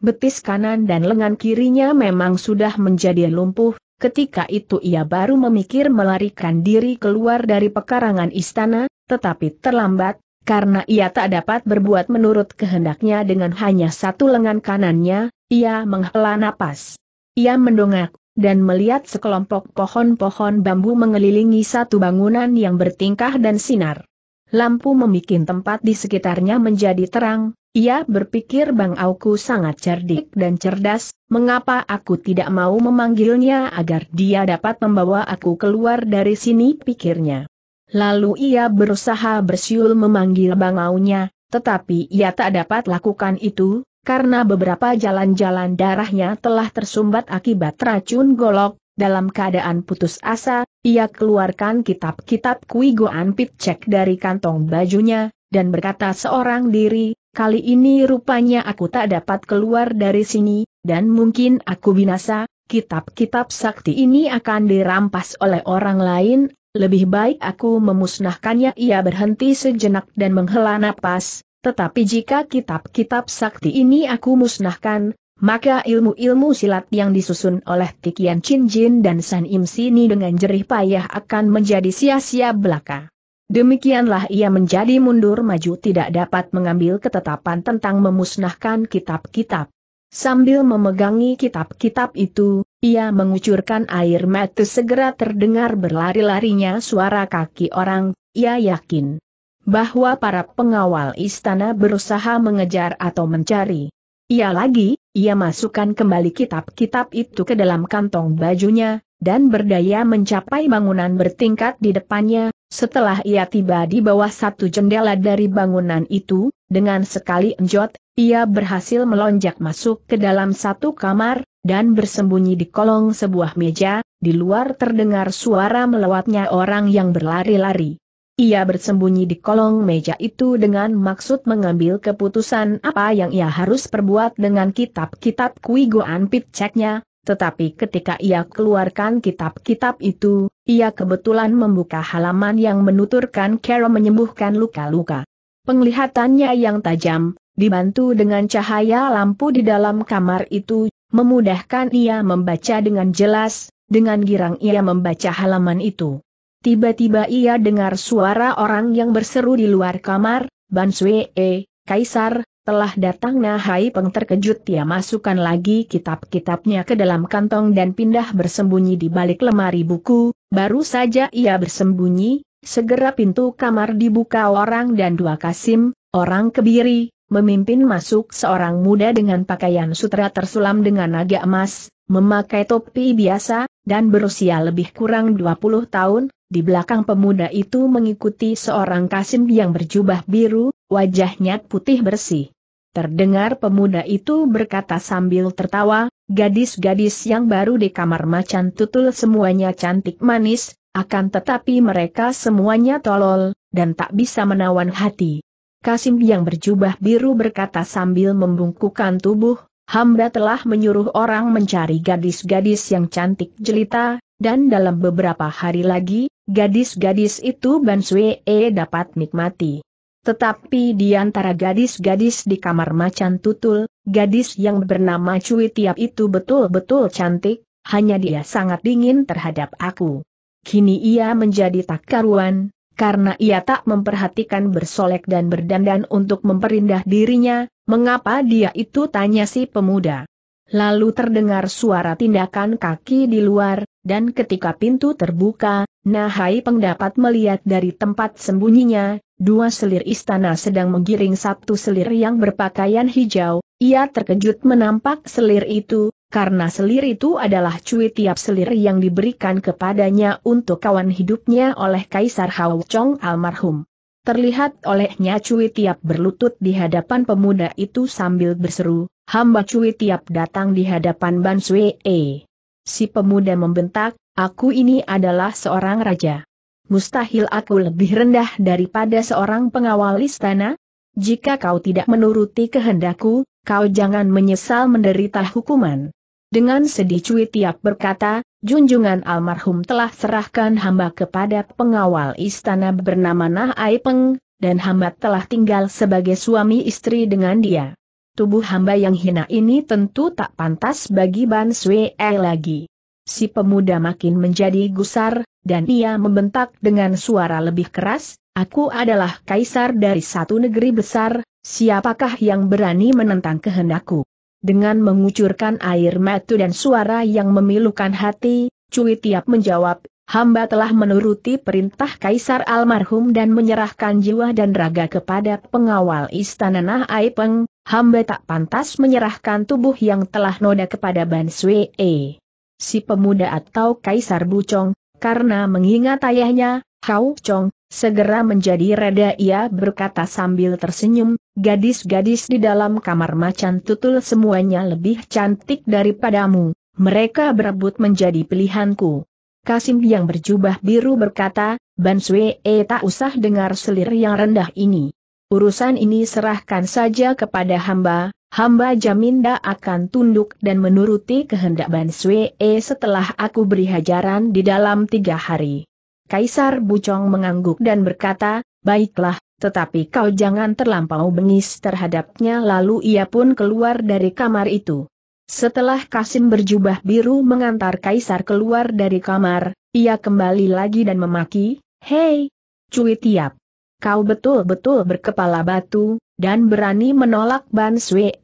Betis kanan dan lengan kirinya memang sudah menjadi lumpuh, ketika itu ia baru memikir melarikan diri keluar dari pekarangan istana, tetapi terlambat, karena ia tak dapat berbuat menurut kehendaknya dengan hanya satu lengan kanannya, ia menghela napas. Ia mendongak, dan melihat sekelompok pohon-pohon bambu mengelilingi satu bangunan yang bertingkah dan sinar. Lampu membuat tempat di sekitarnya menjadi terang, ia berpikir Bang Auku sangat cerdik dan cerdas, mengapa aku tidak mau memanggilnya agar dia dapat membawa aku keluar dari sini pikirnya. Lalu ia berusaha bersiul memanggil Bang Aunya, tetapi ia tak dapat lakukan itu, karena beberapa jalan-jalan darahnya telah tersumbat akibat racun golok, dalam keadaan putus asa, ia keluarkan kitab-kitab Kui Goan pit Cek dari kantong bajunya, dan berkata seorang diri, kali ini rupanya aku tak dapat keluar dari sini, dan mungkin aku binasa, kitab-kitab sakti ini akan dirampas oleh orang lain, lebih baik aku memusnahkannya ia berhenti sejenak dan menghela napas, tetapi jika kitab-kitab sakti ini aku musnahkan, maka ilmu-ilmu silat yang disusun oleh Tikian Chin Jin dan San Im Sini dengan jerih payah akan menjadi sia-sia belaka. Demikianlah ia menjadi mundur maju tidak dapat mengambil ketetapan tentang memusnahkan kitab-kitab. Sambil memegangi kitab-kitab itu, ia mengucurkan air mata segera terdengar berlari-larinya suara kaki orang, ia yakin bahwa para pengawal istana berusaha mengejar atau mencari. Ia lagi, ia masukkan kembali kitab-kitab itu ke dalam kantong bajunya, dan berdaya mencapai bangunan bertingkat di depannya, setelah ia tiba di bawah satu jendela dari bangunan itu, dengan sekali enjot, ia berhasil melonjak masuk ke dalam satu kamar, dan bersembunyi di kolong sebuah meja, di luar terdengar suara melewatnya orang yang berlari-lari. Ia bersembunyi di kolong meja itu dengan maksud mengambil keputusan apa yang ia harus perbuat dengan kitab-kitab Kui Goan Pit ceknya, tetapi ketika ia keluarkan kitab-kitab itu, ia kebetulan membuka halaman yang menuturkan Carol menyembuhkan luka-luka. Penglihatannya yang tajam, dibantu dengan cahaya lampu di dalam kamar itu, memudahkan ia membaca dengan jelas, dengan girang ia membaca halaman itu. Tiba-tiba ia dengar suara orang yang berseru di luar kamar, Banswee, eh, Kaisar, telah datang Nahai Peng terkejut dia ya, masukkan lagi kitab-kitabnya ke dalam kantong dan pindah bersembunyi di balik lemari buku, baru saja ia bersembunyi, segera pintu kamar dibuka orang dan dua Kasim, orang kebiri, memimpin masuk seorang muda dengan pakaian sutra tersulam dengan naga emas, memakai topi biasa, dan berusia lebih kurang 20 tahun, di belakang pemuda itu mengikuti seorang kasim yang berjubah biru, wajahnya putih bersih. Terdengar pemuda itu berkata sambil tertawa, gadis-gadis yang baru di kamar macan tutul semuanya cantik manis, akan tetapi mereka semuanya tolol, dan tak bisa menawan hati. Kasim yang berjubah biru berkata sambil membungkukkan tubuh, hamba telah menyuruh orang mencari gadis-gadis yang cantik jelita, dan dalam beberapa hari lagi, gadis-gadis itu Banswee e dapat nikmati. Tetapi di antara gadis-gadis di kamar macan tutul, gadis yang bernama Cui Tiap itu betul-betul cantik, hanya dia sangat dingin terhadap aku. Kini ia menjadi tak karuan, karena ia tak memperhatikan bersolek dan berdandan untuk memperindah dirinya, mengapa dia itu tanya si pemuda. Lalu terdengar suara tindakan kaki di luar, dan ketika pintu terbuka, Nahai pendapat melihat dari tempat sembunyinya, dua selir istana sedang menggiring satu selir yang berpakaian hijau, ia terkejut menampak selir itu, karena selir itu adalah cuit tiap selir yang diberikan kepadanya untuk kawan hidupnya oleh Kaisar Hao Chong almarhum. Terlihat olehnya cui tiap berlutut di hadapan pemuda itu sambil berseru, hamba cui tiap datang di hadapan Ban E. Si pemuda membentak, aku ini adalah seorang raja. Mustahil aku lebih rendah daripada seorang pengawal istana? Jika kau tidak menuruti kehendakku, kau jangan menyesal menderita hukuman. Dengan sedih Cui Tiap berkata, junjungan almarhum telah serahkan hamba kepada pengawal istana bernama Nah Aipeng, dan hamba telah tinggal sebagai suami istri dengan dia. Tubuh hamba yang hina ini tentu tak pantas bagi Ban e lagi. Si pemuda makin menjadi gusar, dan ia membentak dengan suara lebih keras, Aku adalah kaisar dari satu negeri besar, siapakah yang berani menentang kehendakku? Dengan mengucurkan air mata dan suara yang memilukan hati, Cui Tiap menjawab, hamba telah menuruti perintah Kaisar almarhum dan menyerahkan jiwa dan raga kepada pengawal istana Nah Aipeng, hamba tak pantas menyerahkan tubuh yang telah noda kepada Ban E. Si pemuda atau Kaisar Bucong, karena mengingat ayahnya, Hao Chong, segera menjadi reda ia berkata sambil tersenyum, Gadis-gadis di dalam kamar macan tutul semuanya lebih cantik daripadamu, mereka berebut menjadi pilihanku. Kasim yang berjubah biru berkata, Bansue eh, tak usah dengar selir yang rendah ini. Urusan ini serahkan saja kepada hamba, hamba jamin akan tunduk dan menuruti kehendak Bansue eh, setelah aku beri hajaran di dalam tiga hari. Kaisar Bucong mengangguk dan berkata, baiklah, tetapi kau jangan terlampau bengis terhadapnya lalu ia pun keluar dari kamar itu. Setelah Kasim berjubah biru mengantar Kaisar keluar dari kamar, ia kembali lagi dan memaki, Hei, Cui Tiap! Kau betul-betul berkepala batu, dan berani menolak Ban Sue,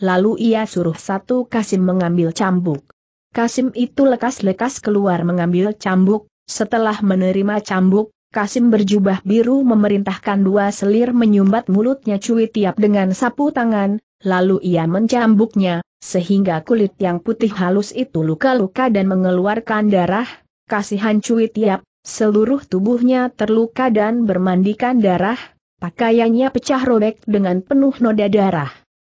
lalu ia suruh satu Kasim mengambil cambuk. Kasim itu lekas-lekas keluar mengambil cambuk, setelah menerima cambuk, Kasim berjubah biru memerintahkan dua selir menyumbat mulutnya Cui Tiap dengan sapu tangan, lalu ia mencambuknya, sehingga kulit yang putih halus itu luka-luka dan mengeluarkan darah, kasihan Cui Tiap, seluruh tubuhnya terluka dan bermandikan darah, pakaiannya pecah robek dengan penuh noda darah.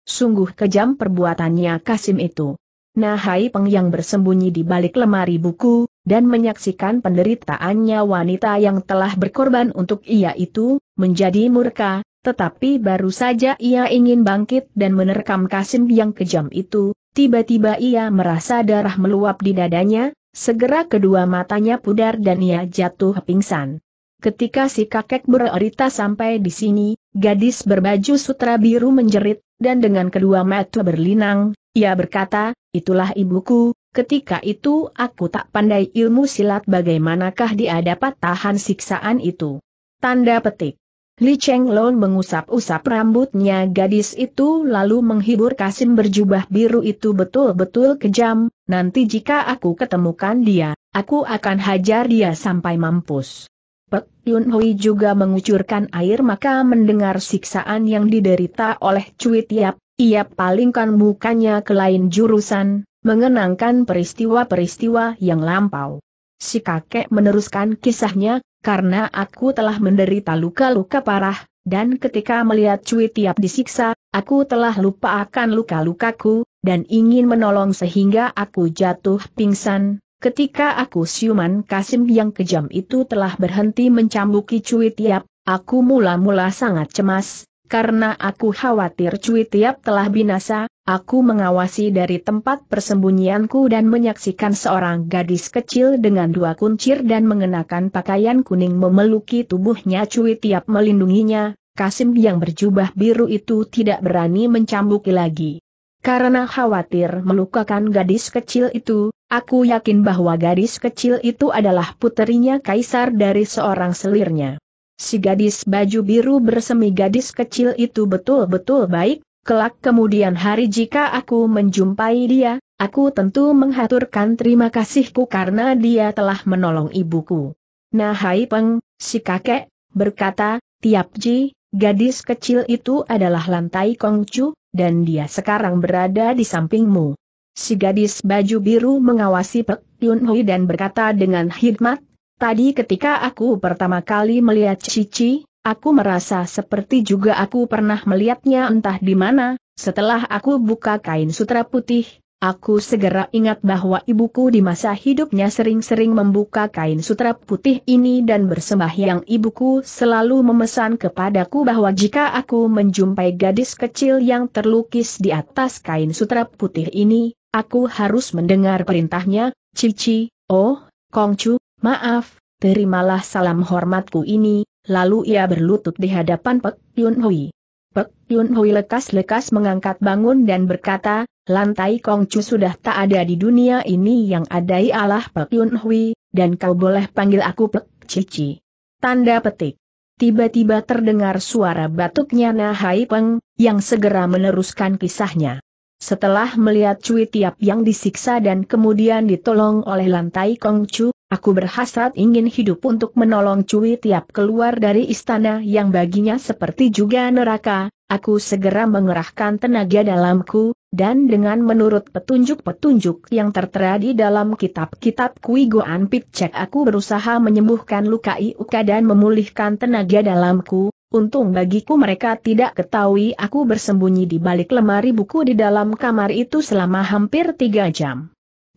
Sungguh kejam perbuatannya Kasim itu. Nah Hai Peng yang bersembunyi di balik lemari buku, dan menyaksikan penderitaannya wanita yang telah berkorban untuk ia itu, menjadi murka, tetapi baru saja ia ingin bangkit dan menerkam Kasim yang kejam itu, tiba-tiba ia merasa darah meluap di dadanya, segera kedua matanya pudar dan ia jatuh pingsan. Ketika si kakek berorita sampai di sini, gadis berbaju sutra biru menjerit, dan dengan kedua mata berlinang, ia berkata, itulah ibuku, Ketika itu aku tak pandai ilmu silat bagaimanakah dia dapat tahan siksaan itu. Tanda petik. Li Cheng Long mengusap-usap rambutnya gadis itu lalu menghibur Kasim berjubah biru itu betul-betul kejam, nanti jika aku ketemukan dia, aku akan hajar dia sampai mampus. Pek Yun Hui juga mengucurkan air maka mendengar siksaan yang diderita oleh Cui Tiap, ia palingkan mukanya ke lain jurusan, mengenangkan peristiwa-peristiwa yang lampau. Si kakek meneruskan kisahnya, karena aku telah menderita luka-luka parah, dan ketika melihat Cui Tiap disiksa, aku telah lupa akan luka-lukaku, dan ingin menolong sehingga aku jatuh pingsan. Ketika aku siuman Kasim yang kejam itu telah berhenti mencambuki Cui Tiap, aku mula-mula sangat cemas, karena aku khawatir Cui Tiap telah binasa, Aku mengawasi dari tempat persembunyianku dan menyaksikan seorang gadis kecil dengan dua kuncir dan mengenakan pakaian kuning memeluki tubuhnya Cui Tiap melindunginya, Kasim yang berjubah biru itu tidak berani mencambuki lagi. Karena khawatir melukakan gadis kecil itu, aku yakin bahwa gadis kecil itu adalah puterinya kaisar dari seorang selirnya. Si gadis baju biru bersemi gadis kecil itu betul-betul baik, Kelak kemudian hari jika aku menjumpai dia, aku tentu menghaturkan terima kasihku karena dia telah menolong ibuku. Nah Hai Peng, si kakek, berkata, Tiap Ji, gadis kecil itu adalah lantai Kongcu, dan dia sekarang berada di sampingmu. Si gadis baju biru mengawasi Pek Yun Hui dan berkata dengan hikmat, Tadi ketika aku pertama kali melihat Cici, Aku merasa seperti juga aku pernah melihatnya entah di mana, setelah aku buka kain sutra putih, aku segera ingat bahwa ibuku di masa hidupnya sering-sering membuka kain sutra putih ini dan yang ibuku selalu memesan kepadaku bahwa jika aku menjumpai gadis kecil yang terlukis di atas kain sutra putih ini, aku harus mendengar perintahnya, Cici, oh, Kongcu, maaf, terimalah salam hormatku ini, Lalu ia berlutut di hadapan Pek Yun Hui. Pek Yun Hui lekas-lekas mengangkat bangun dan berkata, lantai Kongcu sudah tak ada di dunia ini yang adai Allah Pek Yun Hui, dan kau boleh panggil aku Pek Cici. Tanda petik. Tiba-tiba terdengar suara batuknya Nahai Peng, yang segera meneruskan kisahnya. Setelah melihat Cui Tiap yang disiksa dan kemudian ditolong oleh lantai Kongcu, Aku berhasrat ingin hidup untuk menolong Cui tiap keluar dari istana yang baginya seperti juga neraka, aku segera mengerahkan tenaga dalamku, dan dengan menurut petunjuk-petunjuk yang tertera di dalam kitab-kitab Kui Goan aku berusaha menyembuhkan luka Iuka dan memulihkan tenaga dalamku, Untung bagiku mereka tidak ketahui aku bersembunyi di balik lemari buku di dalam kamar itu selama hampir tiga jam.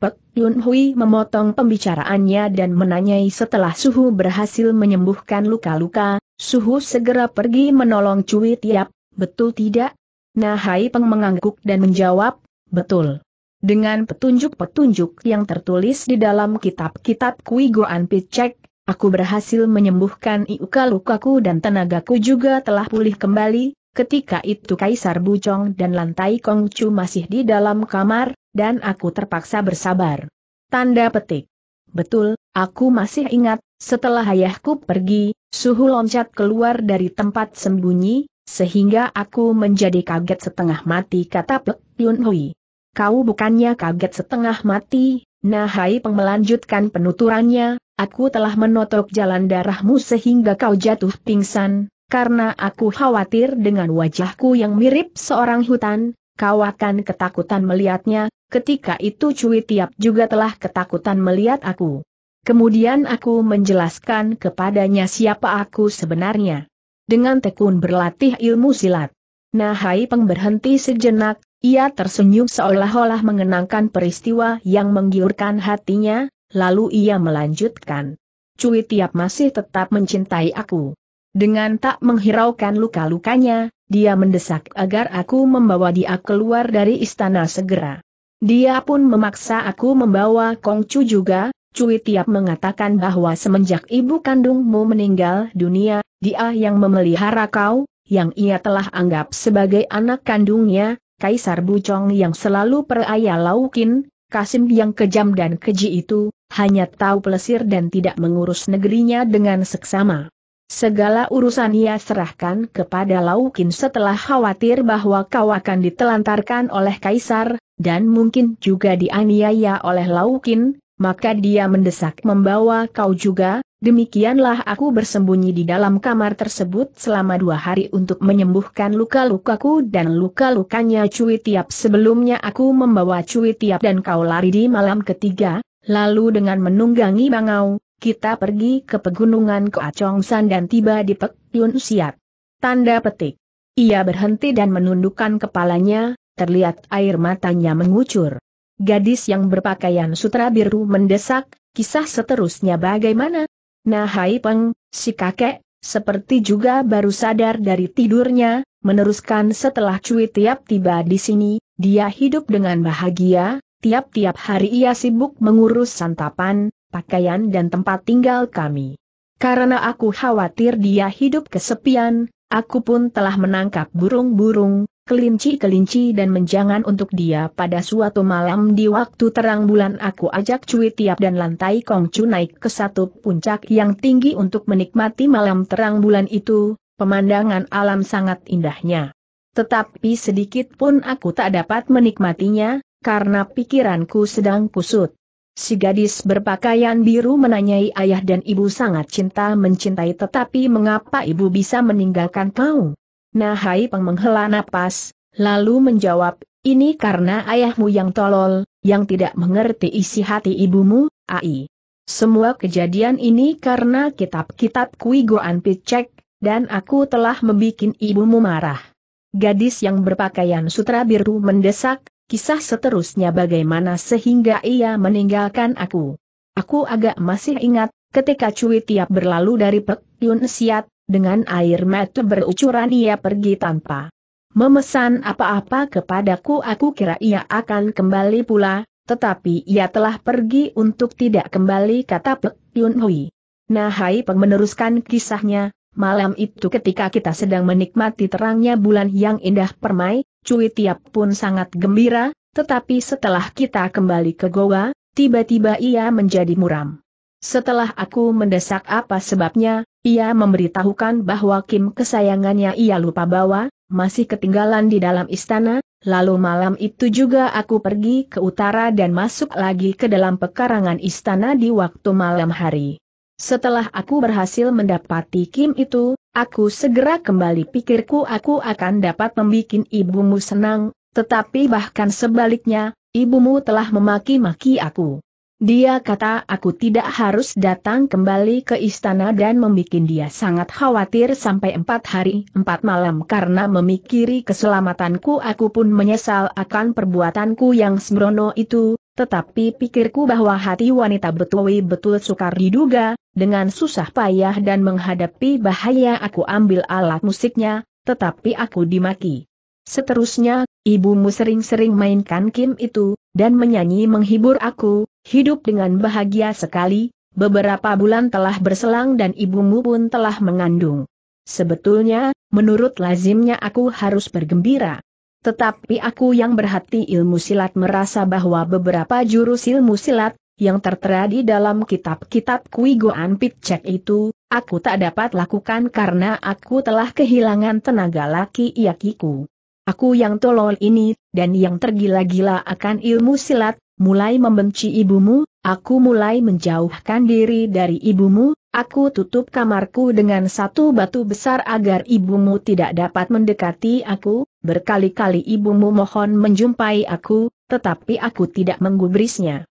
Pek Yun Hui memotong pembicaraannya dan menanyai setelah Suhu berhasil menyembuhkan luka-luka, Suhu segera pergi menolong Cui Tiap, betul tidak? Nah Hai Peng mengangguk dan menjawab, betul. Dengan petunjuk-petunjuk yang tertulis di dalam kitab-kitab Kui Goan Picek, aku berhasil menyembuhkan iuka lukaku dan tenagaku juga telah pulih kembali, Ketika itu Kaisar Bucong dan lantai Kongcu masih di dalam kamar, dan aku terpaksa bersabar. Tanda petik. Betul, aku masih ingat, setelah ayahku pergi, suhu loncat keluar dari tempat sembunyi, sehingga aku menjadi kaget setengah mati kata Pek Yun Hui. Kau bukannya kaget setengah mati, nah hai pengelanjutkan penuturannya, aku telah menotok jalan darahmu sehingga kau jatuh pingsan, karena aku khawatir dengan wajahku yang mirip seorang hutan, kau akan ketakutan melihatnya, ketika itu Cui Tiap juga telah ketakutan melihat aku. Kemudian aku menjelaskan kepadanya siapa aku sebenarnya. Dengan tekun berlatih ilmu silat. Nah Hai Peng berhenti sejenak, ia tersenyum seolah-olah mengenangkan peristiwa yang menggiurkan hatinya, lalu ia melanjutkan. Cui Tiap masih tetap mencintai aku. Dengan tak menghiraukan luka-lukanya, dia mendesak agar aku membawa dia keluar dari istana segera. Dia pun memaksa aku membawa Kongcu juga, Cui Tiap mengatakan bahwa semenjak ibu kandungmu meninggal dunia, dia yang memelihara kau, yang ia telah anggap sebagai anak kandungnya, Kaisar Bucong yang selalu peraya Laukin, Kasim yang kejam dan keji itu, hanya tahu pelesir dan tidak mengurus negerinya dengan seksama. Segala urusan ia serahkan kepada Laukin setelah khawatir bahwa kau akan ditelantarkan oleh kaisar, dan mungkin juga dianiaya oleh Laukin, maka dia mendesak membawa kau juga, demikianlah aku bersembunyi di dalam kamar tersebut selama dua hari untuk menyembuhkan luka-lukaku dan luka-lukanya Cui Tiap sebelumnya aku membawa Cui Tiap dan kau lari di malam ketiga, lalu dengan menunggangi bangau, kita pergi ke pegunungan Koacongsan dan tiba di Pek Yun Siat. Tanda petik. Ia berhenti dan menundukkan kepalanya, terlihat air matanya mengucur. Gadis yang berpakaian sutra biru mendesak, kisah seterusnya bagaimana? Nah Hai Peng, si kakek, seperti juga baru sadar dari tidurnya, meneruskan setelah cuit tiap tiba di sini, dia hidup dengan bahagia, tiap-tiap hari ia sibuk mengurus santapan, pakaian dan tempat tinggal kami. Karena aku khawatir dia hidup kesepian, aku pun telah menangkap burung-burung, kelinci-kelinci dan menjangan untuk dia pada suatu malam di waktu terang bulan aku ajak cuit Tiap dan Lantai Kongcu naik ke satu puncak yang tinggi untuk menikmati malam terang bulan itu, pemandangan alam sangat indahnya. Tetapi sedikit pun aku tak dapat menikmatinya, karena pikiranku sedang kusut. Si gadis berpakaian biru menanyai ayah dan ibu sangat cinta mencintai tetapi mengapa ibu bisa meninggalkan kau? Nah Hai Peng menghela napas, lalu menjawab, ini karena ayahmu yang tolol, yang tidak mengerti isi hati ibumu, ai. Semua kejadian ini karena kitab-kitab Kui Goan Picek, dan aku telah membuat ibumu marah. Gadis yang berpakaian sutra biru mendesak, kisah seterusnya bagaimana sehingga ia meninggalkan aku. Aku agak masih ingat, ketika Cui Tiap berlalu dari Pek Yun Siat, dengan air mata berucuran ia pergi tanpa memesan apa-apa kepadaku aku kira ia akan kembali pula, tetapi ia telah pergi untuk tidak kembali kata Pek Yun Hui. Nah Hai Peng meneruskan kisahnya, malam itu ketika kita sedang menikmati terangnya bulan yang indah permai, Cui Tiap pun sangat gembira, tetapi setelah kita kembali ke Goa, tiba-tiba ia menjadi muram. Setelah aku mendesak apa sebabnya, ia memberitahukan bahwa Kim kesayangannya ia lupa bawa, masih ketinggalan di dalam istana, lalu malam itu juga aku pergi ke utara dan masuk lagi ke dalam pekarangan istana di waktu malam hari. Setelah aku berhasil mendapati Kim itu, aku segera kembali pikirku aku akan dapat membuat ibumu senang, tetapi bahkan sebaliknya, ibumu telah memaki-maki aku. Dia kata aku tidak harus datang kembali ke istana dan membuat dia sangat khawatir sampai empat hari empat malam karena memikiri keselamatanku aku pun menyesal akan perbuatanku yang sembrono itu, tetapi pikirku bahwa hati wanita betawi betul sukar diduga, dengan susah payah dan menghadapi bahaya aku ambil alat musiknya, tetapi aku dimaki. Seterusnya, ibumu sering-sering mainkan Kim itu, dan menyanyi menghibur aku, hidup dengan bahagia sekali, beberapa bulan telah berselang dan ibumu pun telah mengandung. Sebetulnya, menurut lazimnya aku harus bergembira. Tetapi aku yang berhati ilmu silat merasa bahwa beberapa jurus ilmu silat, yang tertera di dalam kitab-kitab Kui Goan Pitcek itu, aku tak dapat lakukan karena aku telah kehilangan tenaga laki iakiku. Aku yang tolol ini, dan yang tergila-gila akan ilmu silat, mulai membenci ibumu, aku mulai menjauhkan diri dari ibumu, aku tutup kamarku dengan satu batu besar agar ibumu tidak dapat mendekati aku, Berkali-kali ibumu mohon menjumpai aku, tetapi aku tidak menggubrisnya.